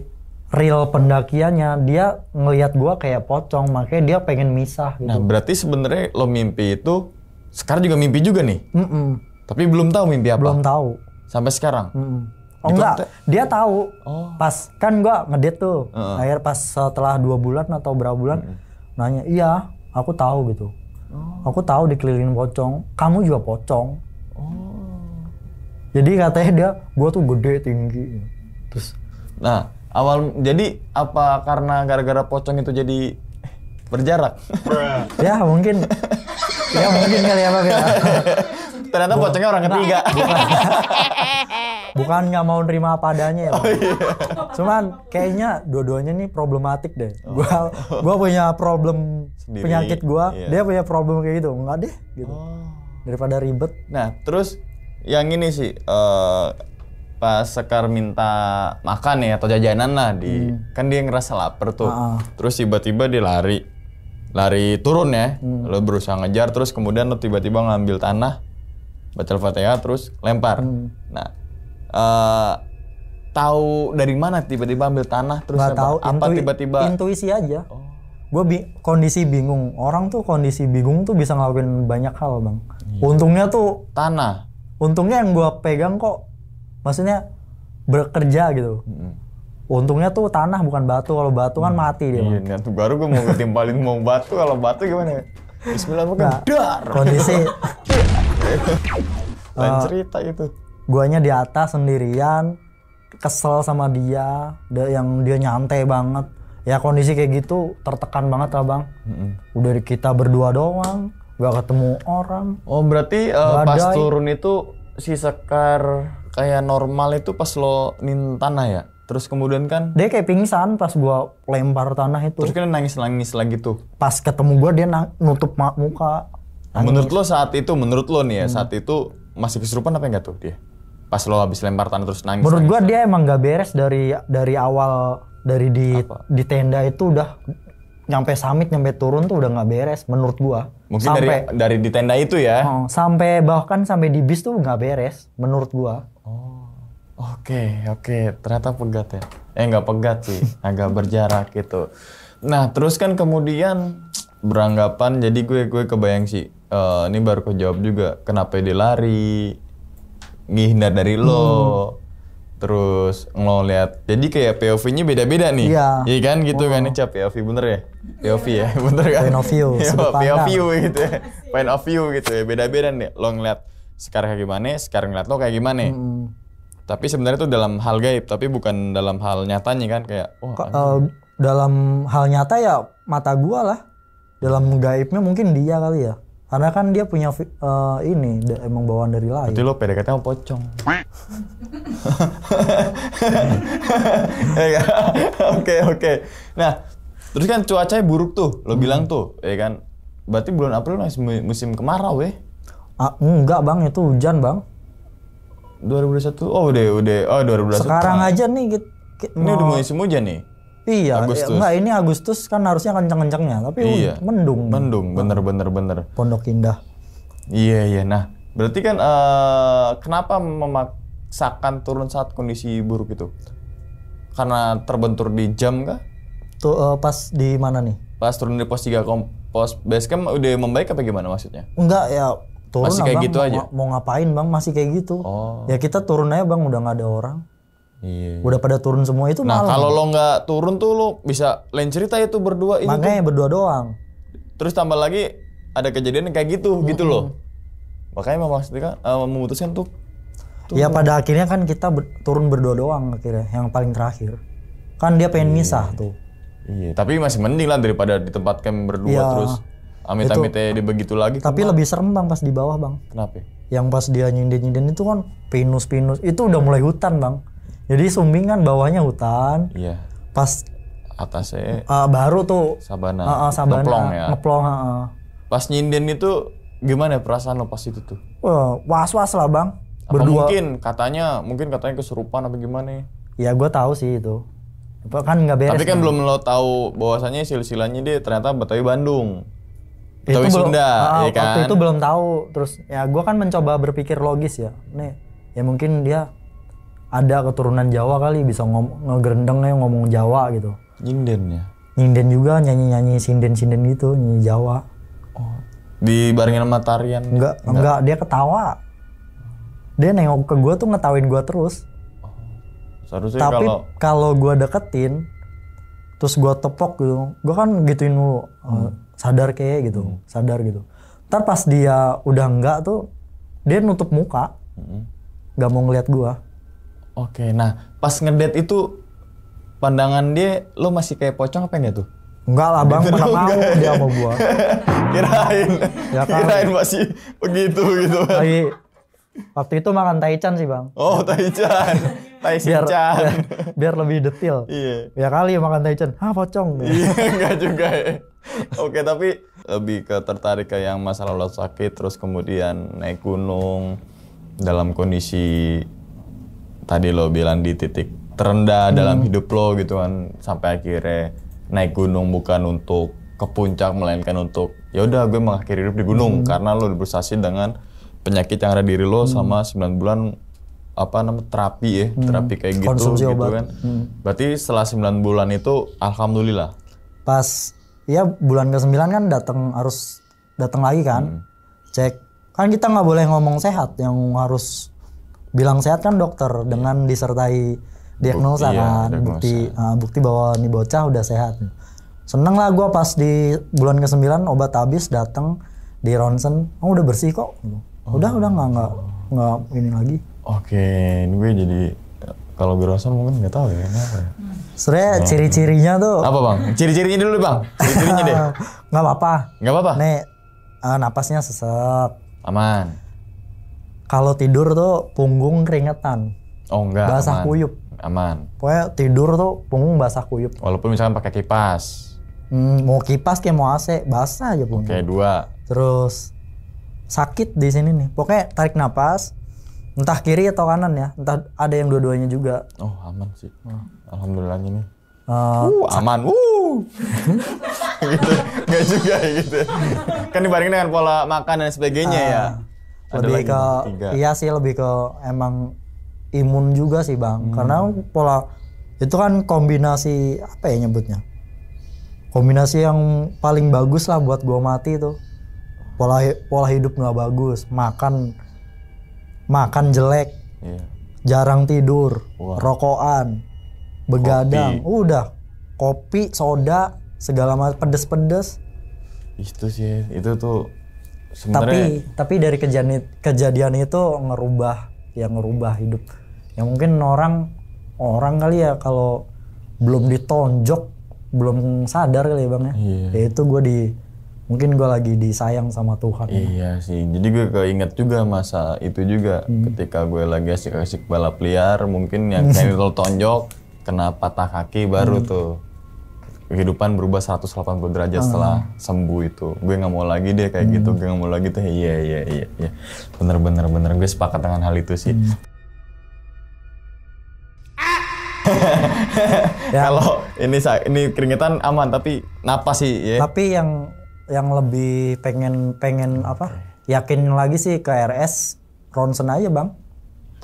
real pendakiannya dia ngelihat gue kayak pocong makanya dia pengen misah gitu. nah berarti sebenarnya lo mimpi itu sekarang juga mimpi juga nih mm -mm. tapi belum tahu mimpi apa belum tahu sampai sekarang mm -mm. Oh enggak, dia tahu. Oh. Pas kan gua ngedit tuh. Uh. Akhir pas setelah dua bulan atau berapa bulan uh. nanya, "Iya, aku tahu gitu. Oh. Aku tahu dikelilingin pocong. Kamu juga pocong." Jadi katanya dia, gue tuh gede tinggi. Terus, nah awal jadi apa karena gara-gara pocong itu jadi berjarak? ya mungkin, ya mungkin kali ya pak. Ya. Ternyata pocongnya orang ketiga. [LAUGHS] Bukan nggak mau nerima apa adanya ya. Oh, iya. Cuman kayaknya dua-duanya nih problematik deh. Gua gua punya problem Sendiri. penyakit gua, iya. dia punya problem kayak gitu. Enggak deh gitu. Oh. Daripada ribet. Nah, terus yang ini sih uh, pas Sekar minta makan ya atau jajanan lah di hmm. kan dia ngerasa lapar tuh. Ah. Terus tiba-tiba dia lari. Lari turun ya. Hmm. Lo berusaha ngejar terus kemudian lo tiba-tiba ngambil tanah baca fatia terus lempar. Hmm. Nah, uh, tahu dari mana tiba-tiba ambil tanah terus Gak tahu apa tiba-tiba intuisi aja. Oh. Gue bi kondisi bingung. Orang tuh kondisi bingung tuh bisa ngelakuin banyak hal, Bang. Iya. Untungnya tuh tanah untungnya yang gue pegang kok maksudnya bekerja gitu untungnya tuh tanah bukan batu kalau batu kan mm. mati dia iya, nah, tuh baru gue mau [LAUGHS] timpalin mau batu kalau batu gimana ya? Bismillah bukan nah, dar kondisi [LAUGHS] lain uh, cerita itu guanya di atas sendirian kesel sama dia yang dia nyantai banget ya kondisi kayak gitu tertekan banget lah bang udah kita berdua doang gak ketemu orang. Oh berarti uh, pas turun itu si Sekar kayak normal itu pas lo nintana tanah ya? Terus kemudian kan dia kayak pingsan pas gua lempar tanah itu. Terus kan nangis-nangis lagi tuh. Pas ketemu gua dia nang nutup muka. Nangis. Menurut lo saat itu, menurut lo nih ya, hmm. saat itu masih kesurupan apa enggak tuh dia? Pas lo habis lempar tanah terus nangis. Menurut nangis, gua nangis. dia emang gak beres dari dari awal dari di apa? di tenda itu udah nyampe summit nyampe turun tuh udah nggak beres menurut gua. Mungkin sampai, dari dari di tenda itu ya. Oh, sampai bahkan sampai di bis tuh nggak beres menurut gua. Oh. Oke, okay, oke. Okay. Ternyata pegat ya. Eh nggak pegat sih, [LAUGHS] agak berjarak gitu. Nah, terus kan kemudian beranggapan jadi gue gue kebayang sih uh, ini baru kejawab juga kenapa dia lari ngihindar dari lo. Hmm terus ngeliat jadi kayak POV-nya beda-beda nih iya iya kan gitu kan? wow. kan cap POV bener ya POV ya [LAUGHS] bener kan point of view POV gitu ya point of view gitu ya beda-beda nih lo ngeliat sekarang kayak gimana sekarang ngeliat lo kayak gimana hmm. tapi sebenarnya itu dalam hal gaib tapi bukan dalam hal nyatanya kan kayak oh, uh, dalam hal nyata ya mata gua lah dalam gaibnya mungkin dia kali ya karena kan dia punya uh, ini emang bawaan dari lain. Berarti lo PDKT mau pocong. [LAUGHS] [LAUGHS] Ya kan? Oke oke. Nah, terus kan cuacanya buruk tuh, lo hmm. bilang tuh, ya kan. Berarti bulan April masih musim kemarau ya? Ah, enggak bang, itu hujan bang. 2021, oh udah udah, oh 2021. Sekarang aja nih, kita, ini udah musim hujan nih. Iya, iya, Agustus. enggak ini Agustus kan harusnya kenceng-kencengnya, tapi iya. mendung. Mendung, nah, bener bener bener. Pondok Indah. Iya iya, nah berarti kan uh, kenapa memaksakan turun saat kondisi buruk itu? Karena terbentur di jam kah? Tuh eh, uh, pas di mana nih? Pas turun di pos 3 kom pos basecamp udah membaik apa gimana maksudnya? Enggak ya turun masih kayak bang, gitu mau, aja. Mau ngapain bang? Masih kayak gitu. Oh. Ya kita turun aja bang, udah nggak ada orang. Iya. Udah pada turun semua itu Nah, malam. kalau lo nggak turun tuh lo bisa lain cerita itu berdua itu. Makanya tuh. berdua doang. Terus tambah lagi ada kejadian kayak gitu, mm -hmm. gitu loh. Makanya memang uh, eh, memutuskan tuh Turun. Ya pada akhirnya kan kita ber turun berdua doang akhirnya yang paling terakhir. Kan dia pengen iya. misah tuh. Iya, tapi masih mending lah daripada ditempatkan berdua iya. terus amit amit tadi begitu lagi. Tapi kemana? lebih serem Bang pas di bawah, Bang. Kenapa? Yang pas dia nyinden-nyinden itu kan pinus-pinus, itu udah mulai hutan, Bang. Jadi Sumbing kan bawahnya hutan. Iya. Pas atasnya uh, baru tuh sabana. Uh, uh, sabana ngeplong ya. Ngeplong, uh, uh. Pas nyinden itu gimana perasaan lo pas itu tuh? Uh, was-was lah, Bang. Apa Berdua. mungkin katanya mungkin katanya kesurupan apa gimana? Ya, ya gue tahu sih itu. Kan nggak beres. Tapi kan, kan belum lo tahu bahwasannya silsilanya dia ternyata Betawi Bandung. Betawi itu Sunda, belum, ya kan? itu belum tahu. Terus ya gue kan mencoba berpikir logis ya. Nih, ya mungkin dia ada keturunan Jawa kali bisa ngom ya ngomong Jawa gitu. Nyinden ya. Nyinden juga nyanyi-nyanyi sinden-sinden gitu, nyanyi Jawa. Oh. Dibarengin sama tarian. Enggak, enggak, enggak, dia ketawa. Dia nengok ke gua tuh ngetawain gua terus. Oh. Seharusnya Tapi kalau gua deketin terus gua tepok gitu. Gua kan gituin lu. Hmm. Eh, sadar kayak gitu, hmm. sadar gitu. Ntar pas dia udah enggak tuh dia nutup muka. Hmm. Gak mau ngeliat gue Oke, nah pas ngedate itu pandangan dia lo masih kayak pocong apa enggak tuh? Enggak lah bang, mana gitu mau dia mau gua. [LAUGHS] kirain, ya kan? kirain masih begitu gitu. Bang. Lagi waktu itu makan taichan sih bang. Oh taichan, tai Biar, biar, biar lebih detail. Iya. Yeah. Ya kali makan taichan, ah pocong. [LAUGHS] Iya enggak juga. Ya. Oke tapi lebih ke tertarik ke yang masalah lo sakit terus kemudian naik gunung dalam kondisi tadi lo bilang di titik terendah hmm. dalam hidup lo gitu kan sampai akhirnya naik gunung bukan untuk ke puncak melainkan untuk ya udah gue mengakhiri hidup di gunung hmm. karena lo sih dengan penyakit yang ada di diri lo hmm. sembilan 9 bulan apa namanya terapi ya hmm. terapi kayak gitu Konsumsi gitu obat. kan hmm. berarti setelah 9 bulan itu alhamdulillah pas ya bulan ke 9 kan datang harus datang lagi kan hmm. cek kan kita nggak boleh ngomong sehat yang harus bilang sehat kan dokter dengan disertai diagnosa Buk, iya, kan diagnosa. bukti uh, ah, bukti bahwa ini bocah udah sehat seneng lah gue pas di bulan ke 9 obat habis datang di ronsen oh udah bersih kok udah oh. udah nggak nggak nggak ini lagi oke ini gue jadi kalau berasa mungkin nggak tahu ya kenapa ya Sebenernya oh. ciri-cirinya tuh apa bang ciri-cirinya dulu bang ciri-cirinya deh [LAUGHS] nggak apa-apa nggak apa-apa nih ah, uh, napasnya sesek aman kalau tidur tuh punggung keringetan. Oh enggak. Basah aman. kuyup. Aman. Pokoknya tidur tuh punggung basah kuyup. Walaupun misalkan pakai kipas. Hmm, mau kipas kayak mau AC basah aja punggung. Oke okay, dua. Terus sakit di sini nih. Pokoknya tarik napas, entah kiri atau kanan ya, entah ada yang dua-duanya juga. Oh aman sih. Oh, Alhamdulillah nih. Uh, uh, aman, uh, [LAUGHS] gitu, Gak juga gitu. Kan dibandingin dengan pola makan dan sebagainya uh, ya lebih ke tiga. iya sih lebih ke emang imun juga sih bang hmm. karena pola itu kan kombinasi apa ya nyebutnya kombinasi yang paling bagus lah buat gua mati itu pola pola hidup nggak bagus makan makan jelek yeah. jarang tidur wow. rokokan begadang kopi. udah kopi soda segala macam pedes-pedes itu sih itu tuh Sebenernya... tapi tapi dari kejadian kejadian itu ngerubah yang ngerubah hidup yang mungkin orang orang kali ya kalau belum ditonjok belum sadar kali ya bang ya yeah. Ya itu gue di mungkin gue lagi disayang sama Tuhan ya. iya ya. sih jadi gue keinget juga masa itu juga hmm. ketika gue lagi asik-asik balap liar mungkin yang kayak [LAUGHS] tonjok kena patah kaki baru hmm. tuh kehidupan berubah 180 derajat hmm. setelah sembuh itu. Gue nggak mau lagi deh kayak gitu, hmm. gitu, gue nggak mau lagi tuh. Iya iya iya iya. Bener bener bener gue sepakat dengan hal itu sih. Hmm. ya. [LAUGHS] Kalau ini ini keringetan aman tapi napas sih ya. Tapi yang yang lebih pengen pengen apa? Yakin lagi sih ke RS ronsen aja, Bang.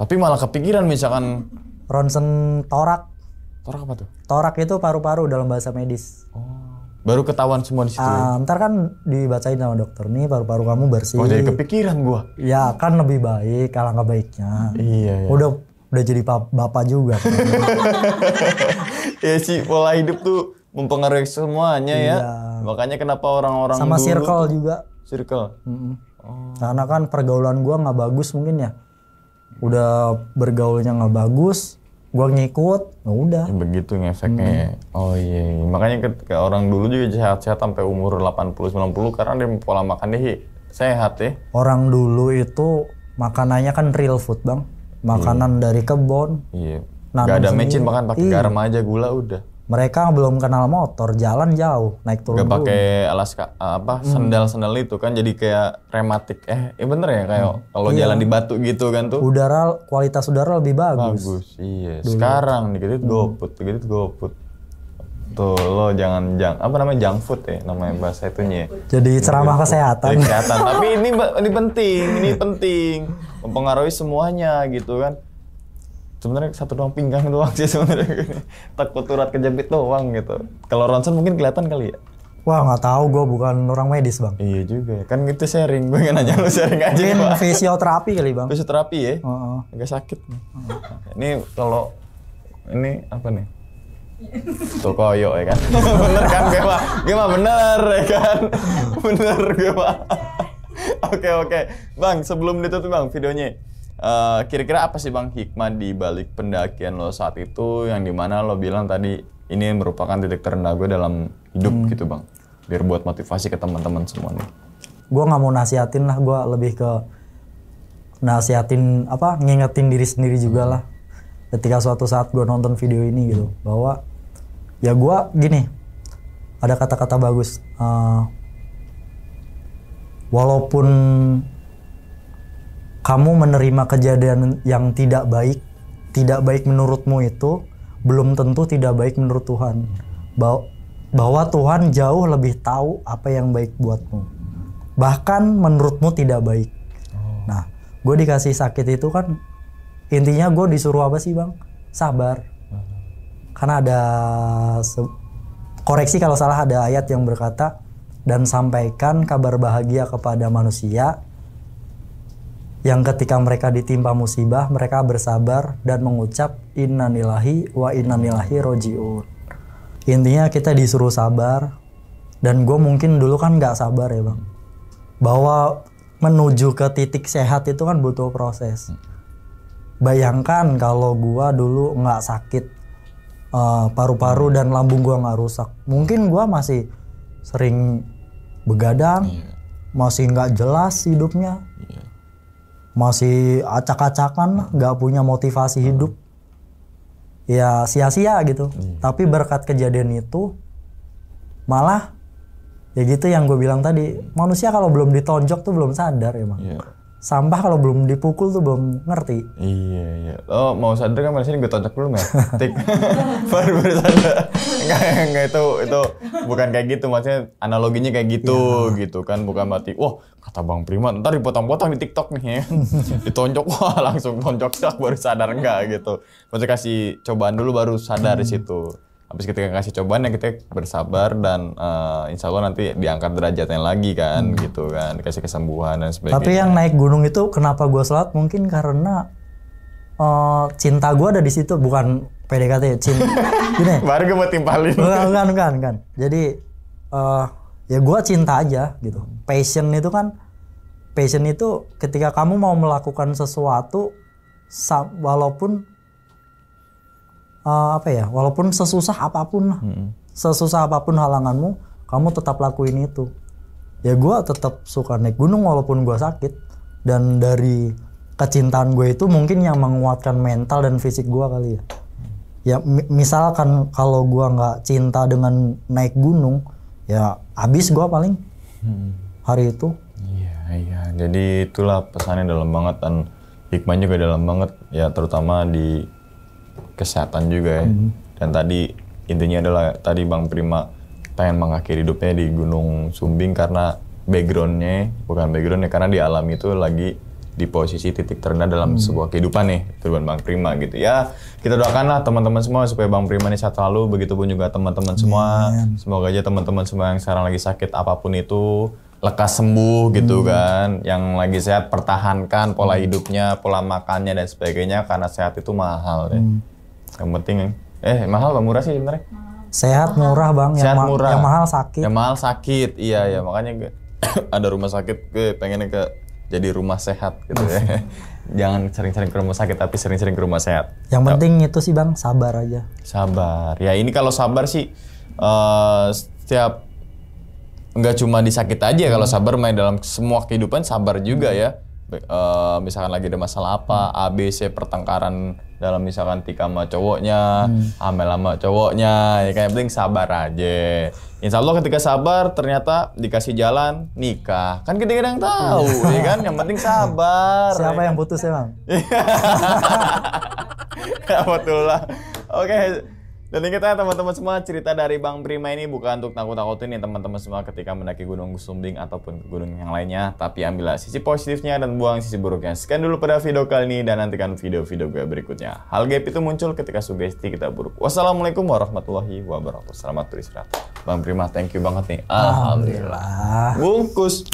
Tapi malah kepikiran misalkan ronsen torak Torak apa tuh? Torak itu paru-paru dalam bahasa medis. Oh. Baru ketahuan semua di situ. Ya? Ah, ya? ntar kan dibacain sama dokter nih paru-paru kamu bersih. Oh, jadi kepikiran gua. Ya, kan lebih baik alangkah baiknya. Iya, iya. Udah udah jadi bapak juga. [LAUGHS] ya sih, pola hidup tuh mempengaruhi semuanya ya. iya. ya. Makanya kenapa orang-orang sama dulu circle tuh, juga. Circle. Mm -hmm. oh. Karena kan pergaulan gua nggak bagus mungkin ya. Udah bergaulnya nggak bagus, gue ngikut nah udah ya, begitu ngefeknya ya. hmm. oh iya, iya. makanya ketika orang dulu juga sehat-sehat sampai umur 80-90 karena dia pola makan dia sehat ya orang dulu itu makanannya kan real food bang makanan yeah. dari kebun iya yeah. gak ada mecin makan pakai iya. garam aja gula udah mereka belum kenal motor, jalan jauh, naik turun. Gak pakai alas apa hmm. sendal sendal itu kan, jadi kayak rematik. Eh, ya bener ya kayak hmm. kalau iya. jalan di batu gitu kan tuh. Udara kualitas udara lebih bagus. Bagus, iya. Dulu. Sekarang dikit hmm. goput, dikit goput. Tuh lo jangan jang apa namanya junk food ya namanya bahasa itu itunya. Ya. Jadi ceramah kesehatan. Jadi kesehatan. Tapi ini ini penting, ini penting mempengaruhi semuanya gitu kan sebenarnya satu doang pinggang doang sih sebenarnya takut urat kejepit doang gitu kalau ronsen mungkin kelihatan kali ya Wah nggak tahu gue bukan orang medis bang. Iya juga, ya. kan gitu sharing. Gue nggak nanya lu sharing aja. Mungkin gua. fisioterapi kali bang. Fisioterapi ya. Uh -uh. Agak sakit. Uh -uh. Ini kalau ini apa nih? Tuh koyo ya kan. [LAUGHS] bener kan gue mah, gue mah bener ya kan. bener gue mah. [LAUGHS] Oke oke, bang sebelum ditutup bang videonya kira eh, kira-kira apa sih bang hikmah di balik pendakian lo saat itu yang dimana lo bilang tadi ini merupakan titik terendah gue dalam hidup hmm. gitu bang biar buat motivasi ke teman-teman semua nih gue nggak mau nasihatin lah gue lebih ke nasihatin apa ngingetin diri sendiri juga lah ketika suatu saat gue nonton video ini gitu bahwa ya gue gini ada kata-kata bagus uh, walaupun kamu menerima kejadian yang tidak baik, tidak baik menurutmu itu belum tentu tidak baik menurut Tuhan. Bahwa, bahwa Tuhan jauh lebih tahu apa yang baik buatmu. Bahkan menurutmu tidak baik. Oh. Nah, gue dikasih sakit itu kan intinya gue disuruh apa sih bang? Sabar. Uh-huh. Karena ada koreksi kalau salah ada ayat yang berkata dan sampaikan kabar bahagia kepada manusia yang ketika mereka ditimpa musibah mereka bersabar dan mengucap innanillahi wa innanillahi rojiun intinya kita disuruh sabar dan gue mungkin dulu kan nggak sabar ya bang bahwa menuju ke titik sehat itu kan butuh proses bayangkan kalau gue dulu nggak sakit eh, paru-paru uh, dan lambung gue nggak rusak mungkin gue masih sering begadang iya. masih nggak jelas hidupnya masih acak-acakan nggak punya motivasi hmm. hidup ya sia-sia gitu hmm. tapi berkat kejadian itu malah ya gitu yang gue bilang tadi manusia kalau belum ditonjok tuh belum sadar emang ya, yeah sampah kalau belum dipukul tuh belum ngerti. Iya iya. Oh mau sadar kan sini gue tonjok dulu nggak? Tik. [LAUGHS] baru baru sadar. Enggak enggak itu itu bukan kayak gitu maksudnya analoginya kayak gitu yeah. gitu kan bukan mati wah kata Bang Prima ntar dipotong-potong di TikTok nih ya. [LAUGHS] ditonjok wah langsung tonjok baru sadar enggak gitu. Maksudnya kasih cobaan dulu baru sadar di situ habis ketika kasih cobaan ya kita bersabar dan uh, insya Allah nanti diangkat derajatnya lagi kan hmm. gitu kan dikasih kesembuhan dan sebagainya. Tapi yang naik gunung itu kenapa gue sholat mungkin karena uh, cinta gue ada di situ bukan PDKT cinta. [LAUGHS] Gini. Baru gue mau timpalin. Bukan bukan bukan. kan. Jadi uh, ya gue cinta aja gitu. Passion itu kan passion itu ketika kamu mau melakukan sesuatu walaupun uh, apa ya walaupun sesusah apapun hmm. sesusah apapun halanganmu kamu tetap lakuin itu ya gue tetap suka naik gunung walaupun gue sakit dan dari kecintaan gue itu mungkin yang menguatkan mental dan fisik gue kali ya ya misalkan kalau gue nggak cinta dengan naik gunung ya habis gue paling hari itu iya iya jadi itulah pesannya dalam banget dan hikmahnya juga dalam banget ya terutama di kesehatan juga ya. Hmm. Dan tadi intinya adalah tadi Bang Prima pengen mengakhiri hidupnya di Gunung Sumbing karena backgroundnya bukan backgroundnya karena di alam itu lagi di posisi titik terendah dalam hmm. sebuah kehidupan nih tujuan Bang Prima gitu ya kita doakanlah teman-teman semua supaya Bang Prima ini sehat selalu begitupun juga teman-teman semua semoga aja teman-teman semua yang sekarang lagi sakit apapun itu lekas sembuh gitu hmm. gitu kan yang lagi sehat pertahankan pola hmm. hidupnya pola makannya dan sebagainya karena sehat itu mahal deh hmm. Yang penting eh mahal apa murah sih sebenarnya? Sehat murah bang. Sehat yang murah. Yang mahal sakit. Yang mahal sakit. Iya ya makanya gue, [COUGHS] ada rumah sakit gue pengennya ke jadi rumah sehat gitu ya. Iya. [LAUGHS] Jangan sering-sering ke rumah sakit tapi sering-sering ke rumah sehat. Yang Tau. penting itu sih bang sabar aja. Sabar. Ya ini kalau sabar sih uh, setiap nggak cuma disakit aja hmm. kalau sabar main dalam semua kehidupan sabar juga hmm. ya uh, misalkan lagi ada masalah apa, hmm. ABC pertengkaran dalam misalkan Tika sama cowoknya, hmm. Amel sama cowoknya, ya kayak penting sabar aja. Insya Allah ketika sabar ternyata dikasih jalan nikah. Kan kita kadang tahu, iya. ya kan? Yang penting sabar. Siapa ya. yang putus emang? Ya Alhamdulillah. [LAUGHS] Oke. Okay. Dan ingat ya teman-teman semua, cerita dari Bang Prima ini bukan untuk takut-takutin ya teman-teman semua ketika mendaki Gunung Sumbing ataupun gunung yang lainnya, tapi ambillah sisi positifnya dan buang sisi buruknya. Sekian dulu pada video kali ini dan nantikan video-video gue berikutnya. Hal gap itu muncul ketika sugesti kita buruk. Wassalamualaikum warahmatullahi wabarakatuh. Selamat beristirahat. Bang Prima, thank you banget nih. Alhamdulillah. Bungkus.